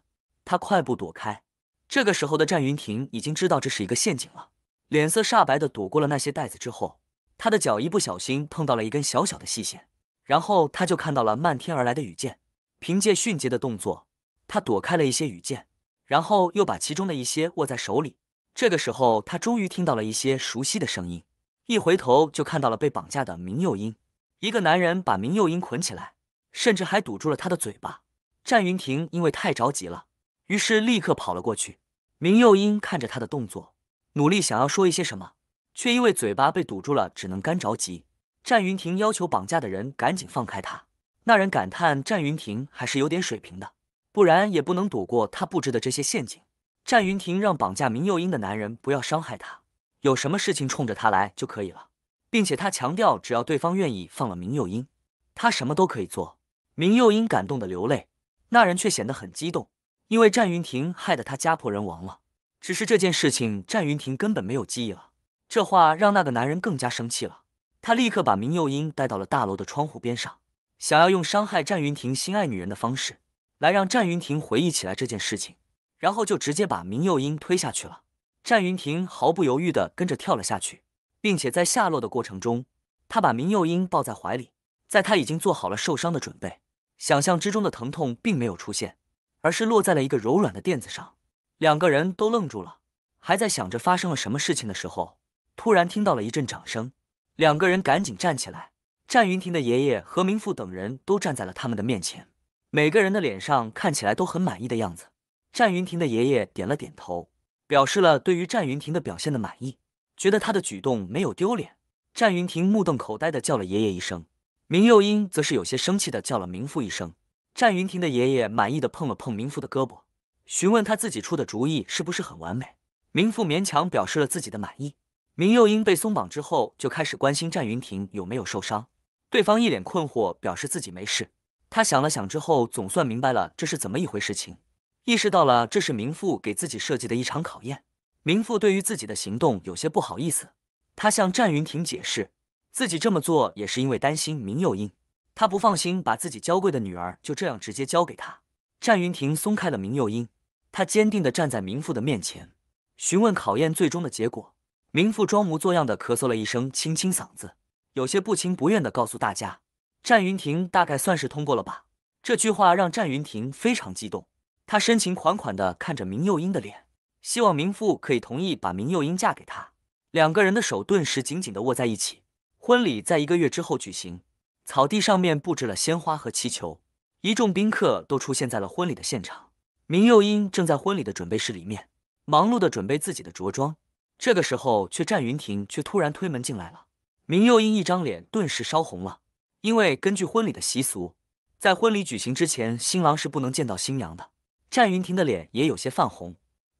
他快步躲开。这个时候的战云亭已经知道这是一个陷阱了，脸色煞白的躲过了那些袋子之后，他的脚一不小心碰到了一根小小的细线，然后他就看到了漫天而来的羽箭。凭借迅捷的动作，他躲开了一些羽箭，然后又把其中的一些握在手里。这个时候，他终于听到了一些熟悉的声音，一回头就看到了被绑架的明幼英。一个男人把明幼英捆起来，甚至还堵住了他的嘴巴。战云亭因为太着急了。于是立刻跑了过去。明幼英看着他的动作，努力想要说一些什么，却因为嘴巴被堵住了，只能干着急。战云亭要求绑架的人赶紧放开他。那人感叹：战云亭还是有点水平的，不然也不能躲过他布置的这些陷阱。战云亭让绑架明幼英的男人不要伤害他，有什么事情冲着他来就可以了，并且他强调，只要对方愿意放了明幼英，他什么都可以做。明幼英感动的流泪，那人却显得很激动。因为战云亭害得他家破人亡了，只是这件事情战云亭根本没有记忆了。这话让那个男人更加生气了，他立刻把明幼英带到了大楼的窗户边上，想要用伤害战云亭心爱女人的方式来让战云亭回忆起来这件事情，然后就直接把明幼英推下去了。战云亭毫不犹豫地跟着跳了下去，并且在下落的过程中，他把明幼英抱在怀里，在他已经做好了受伤的准备，想象之中的疼痛并没有出现。而是落在了一个柔软的垫子上，两个人都愣住了，还在想着发生了什么事情的时候，突然听到了一阵掌声，两个人赶紧站起来。战云亭的爷爷和明富等人都站在了他们的面前，每个人的脸上看起来都很满意的样子。战云亭的爷爷点了点头，表示了对于战云亭的表现的满意，觉得他的举动没有丢脸。战云亭目瞪口呆的叫了爷爷一声，明幼英则是有些生气的叫了明富一声。战云亭的爷爷满意的碰了碰明富的胳膊，询问他自己出的主意是不是很完美。明富勉强表示了自己的满意。明幼英被松绑之后，就开始关心战云亭有没有受伤。对方一脸困惑，表示自己没事。他想了想之后，总算明白了这是怎么一回事情，意识到了这是明富给自己设计的一场考验。明富对于自己的行动有些不好意思，他向战云亭解释，自己这么做也是因为担心明幼英。他不放心把自己娇贵的女儿就这样直接交给他。战云亭松开了明幼英，他坚定地站在明父的面前，询问考验最终的结果。明父装模作样地咳嗽了一声，清清嗓子，有些不情不愿地告诉大家：“战云亭大概算是通过了吧。”这句话让战云亭非常激动，他深情款款地看着明幼英的脸，希望明父可以同意把明幼英嫁给他。两个人的手顿时紧紧地握在一起。婚礼在一个月之后举行。草地上面布置了鲜花和气球，一众宾客都出现在了婚礼的现场。明幼英正在婚礼的准备室里面忙碌的准备自己的着装，这个时候，却战云亭却突然推门进来了。明幼英一张脸顿时烧红了，因为根据婚礼的习俗，在婚礼举行之前，新郎是不能见到新娘的。战云亭的脸也有些泛红，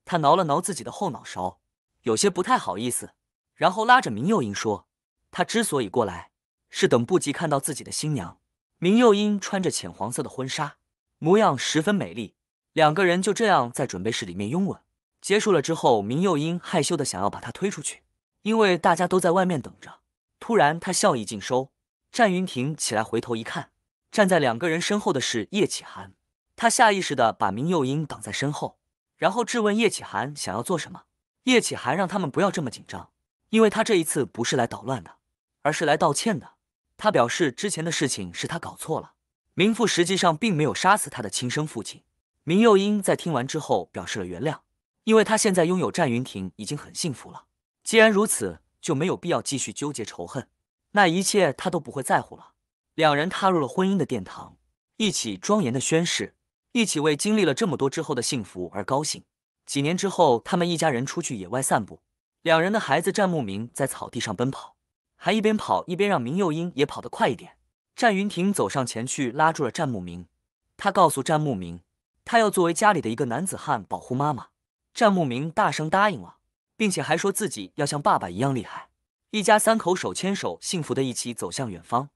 他挠了挠自己的后脑勺，有些不太好意思，然后拉着明幼英说：“他之所以过来。”是等不及看到自己的新娘，明幼英穿着浅黄色的婚纱，模样十分美丽。两个人就这样在准备室里面拥吻。结束了之后，明幼英害羞的想要把他推出去，因为大家都在外面等着。突然，他笑意尽收。战云霆起来回头一看，站在两个人身后的是叶启涵。他下意识的把明幼英挡在身后，然后质问叶启涵想要做什么。叶启涵让他们不要这么紧张，因为他这一次不是来捣乱的，而是来道歉的。他表示，之前的事情是他搞错了。明富实际上并没有杀死他的亲生父亲。明佑英在听完之后表示了原谅，因为他现在拥有战云亭已经很幸福了。既然如此，就没有必要继续纠结仇恨，那一切他都不会在乎了。两人踏入了婚姻的殿堂，一起庄严的宣誓，一起为经历了这么多之后的幸福而高兴。几年之后，他们一家人出去野外散步，两人的孩子战牧名在草地上奔跑。还一边跑一边让明幼英也跑得快一点。战云亭走上前去拉住了战慕明，他告诉战慕明，他要作为家里的一个男子汉保护妈妈。战慕明大声答应了，并且还说自己要像爸爸一样厉害。一家三口手牵手，幸福的一起走向远方。